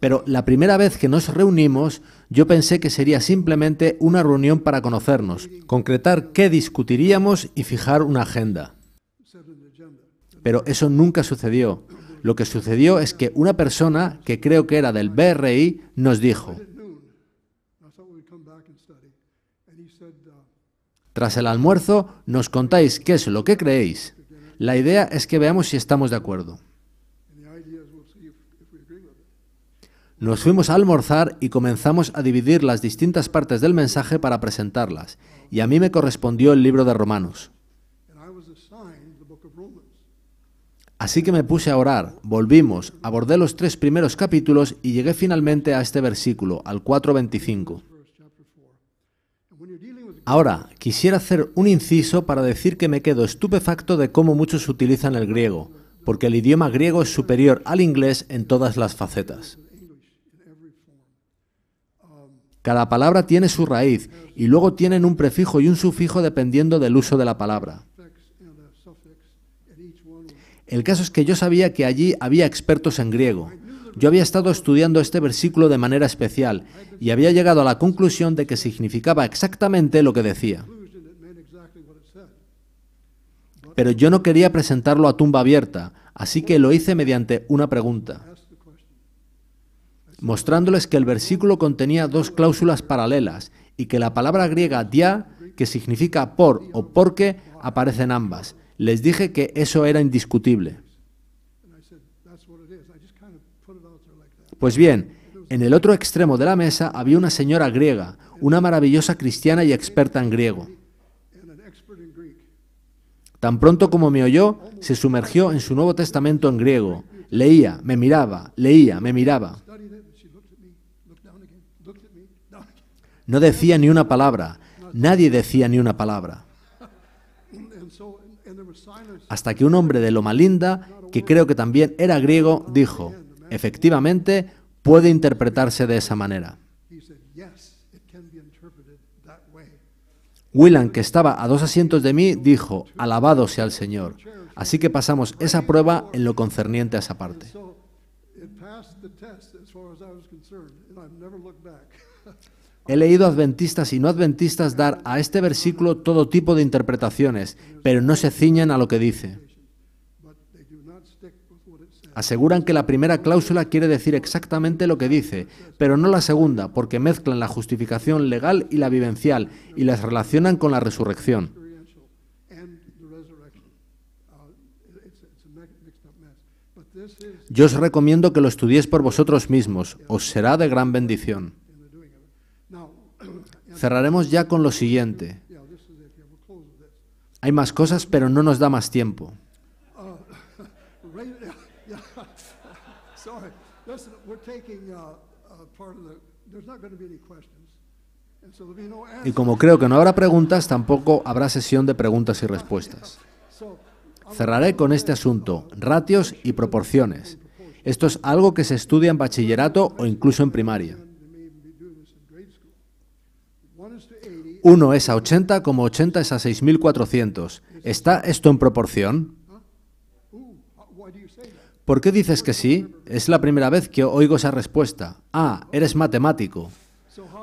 Pero la primera vez que nos reunimos, yo pensé que sería simplemente una reunión para conocernos, concretar qué discutiríamos y fijar una agenda. Pero eso nunca sucedió. Lo que sucedió es que una persona, que creo que era del BRI, nos dijo, tras el almuerzo nos contáis qué es lo que creéis. La idea es que veamos si estamos de acuerdo. Nos fuimos a almorzar y comenzamos a dividir las distintas partes del mensaje para presentarlas, y a mí me correspondió el libro de Romanos. Así que me puse a orar, volvimos, abordé los tres primeros capítulos y llegué finalmente a este versículo, al 4.25. Ahora, quisiera hacer un inciso para decir que me quedo estupefacto de cómo muchos utilizan el griego, porque el idioma griego es superior al inglés en todas las facetas. Cada palabra tiene su raíz y luego tienen un prefijo y un sufijo dependiendo del uso de la palabra. El caso es que yo sabía que allí había expertos en griego. Yo había estado estudiando este versículo de manera especial y había llegado a la conclusión de que significaba exactamente lo que decía. Pero yo no quería presentarlo a tumba abierta, así que lo hice mediante una pregunta mostrándoles que el versículo contenía dos cláusulas paralelas y que la palabra griega dia, que significa por o porque, aparecen ambas. Les dije que eso era indiscutible. Pues bien, en el otro extremo de la mesa había una señora griega, una maravillosa cristiana y experta en griego. Tan pronto como me oyó, se sumergió en su Nuevo Testamento en griego. Leía, me miraba, leía, me miraba. No decía ni una palabra. Nadie decía ni una palabra. Hasta que un hombre de Loma Linda, que creo que también era griego, dijo, efectivamente, puede interpretarse de esa manera. Willan, que estaba a dos asientos de mí, dijo, alabado sea el Señor. Así que pasamos esa prueba en lo concerniente a esa parte. He leído adventistas y no adventistas dar a este versículo todo tipo de interpretaciones, pero no se ciñen a lo que dice. Aseguran que la primera cláusula quiere decir exactamente lo que dice, pero no la segunda, porque mezclan la justificación legal y la vivencial y las relacionan con la resurrección. Yo os recomiendo que lo estudiéis por vosotros mismos, os será de gran bendición. Cerraremos ya con lo siguiente. Hay más cosas, pero no nos da más tiempo. Uh, uh, y como creo que no habrá preguntas, tampoco habrá sesión de preguntas y respuestas. Cerraré con este asunto, ratios y proporciones. Esto es algo que se estudia en bachillerato o incluso en primaria. 1 es a 80 como 80 es a 6.400. ¿Está esto en proporción? ¿Por qué dices que sí? Es la primera vez que oigo esa respuesta. Ah, eres matemático.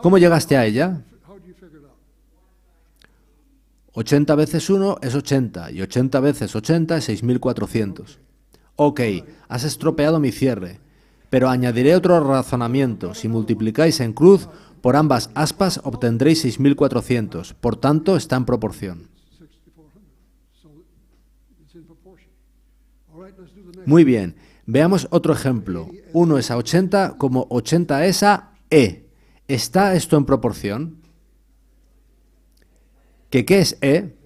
¿Cómo llegaste a ella? 80 veces 1 es 80 y 80 veces 80 es 6.400. Ok, has estropeado mi cierre, pero añadiré otro razonamiento. Si multiplicáis en cruz, por ambas aspas obtendréis 6.400, por tanto está en proporción. Muy bien, veamos otro ejemplo. Uno es a 80 como 80 es a E. ¿Está esto en proporción? ¿Que qué es E?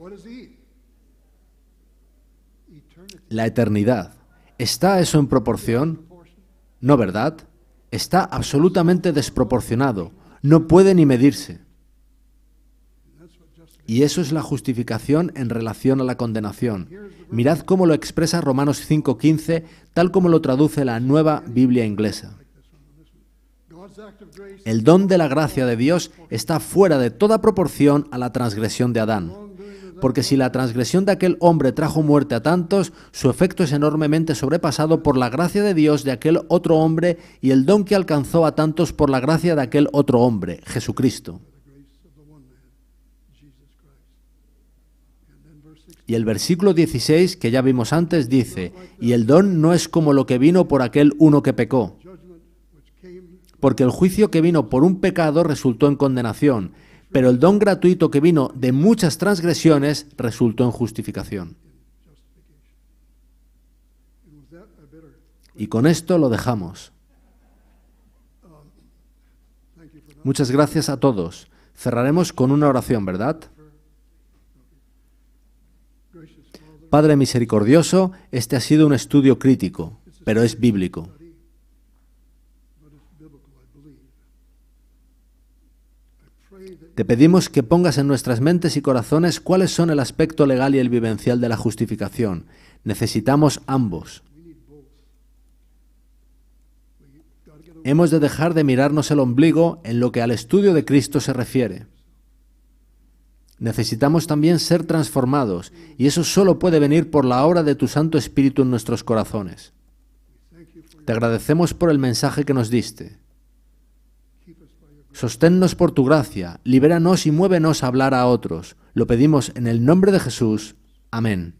La eternidad. ¿Está eso en proporción? No, ¿verdad? Está absolutamente desproporcionado no puede ni medirse. Y eso es la justificación en relación a la condenación. Mirad cómo lo expresa Romanos 5.15, tal como lo traduce la nueva Biblia inglesa. El don de la gracia de Dios está fuera de toda proporción a la transgresión de Adán porque si la transgresión de aquel hombre trajo muerte a tantos, su efecto es enormemente sobrepasado por la gracia de Dios de aquel otro hombre y el don que alcanzó a tantos por la gracia de aquel otro hombre, Jesucristo. Y el versículo 16, que ya vimos antes, dice, y el don no es como lo que vino por aquel uno que pecó, porque el juicio que vino por un pecado resultó en condenación, pero el don gratuito que vino de muchas transgresiones resultó en justificación. Y con esto lo dejamos. Muchas gracias a todos. Cerraremos con una oración, ¿verdad? Padre misericordioso, este ha sido un estudio crítico, pero es bíblico. Te pedimos que pongas en nuestras mentes y corazones cuáles son el aspecto legal y el vivencial de la justificación. Necesitamos ambos. Hemos de dejar de mirarnos el ombligo en lo que al estudio de Cristo se refiere. Necesitamos también ser transformados, y eso solo puede venir por la obra de tu Santo Espíritu en nuestros corazones. Te agradecemos por el mensaje que nos diste. Sosténnos por tu gracia, libéranos y muévenos a hablar a otros. Lo pedimos en el nombre de Jesús. Amén.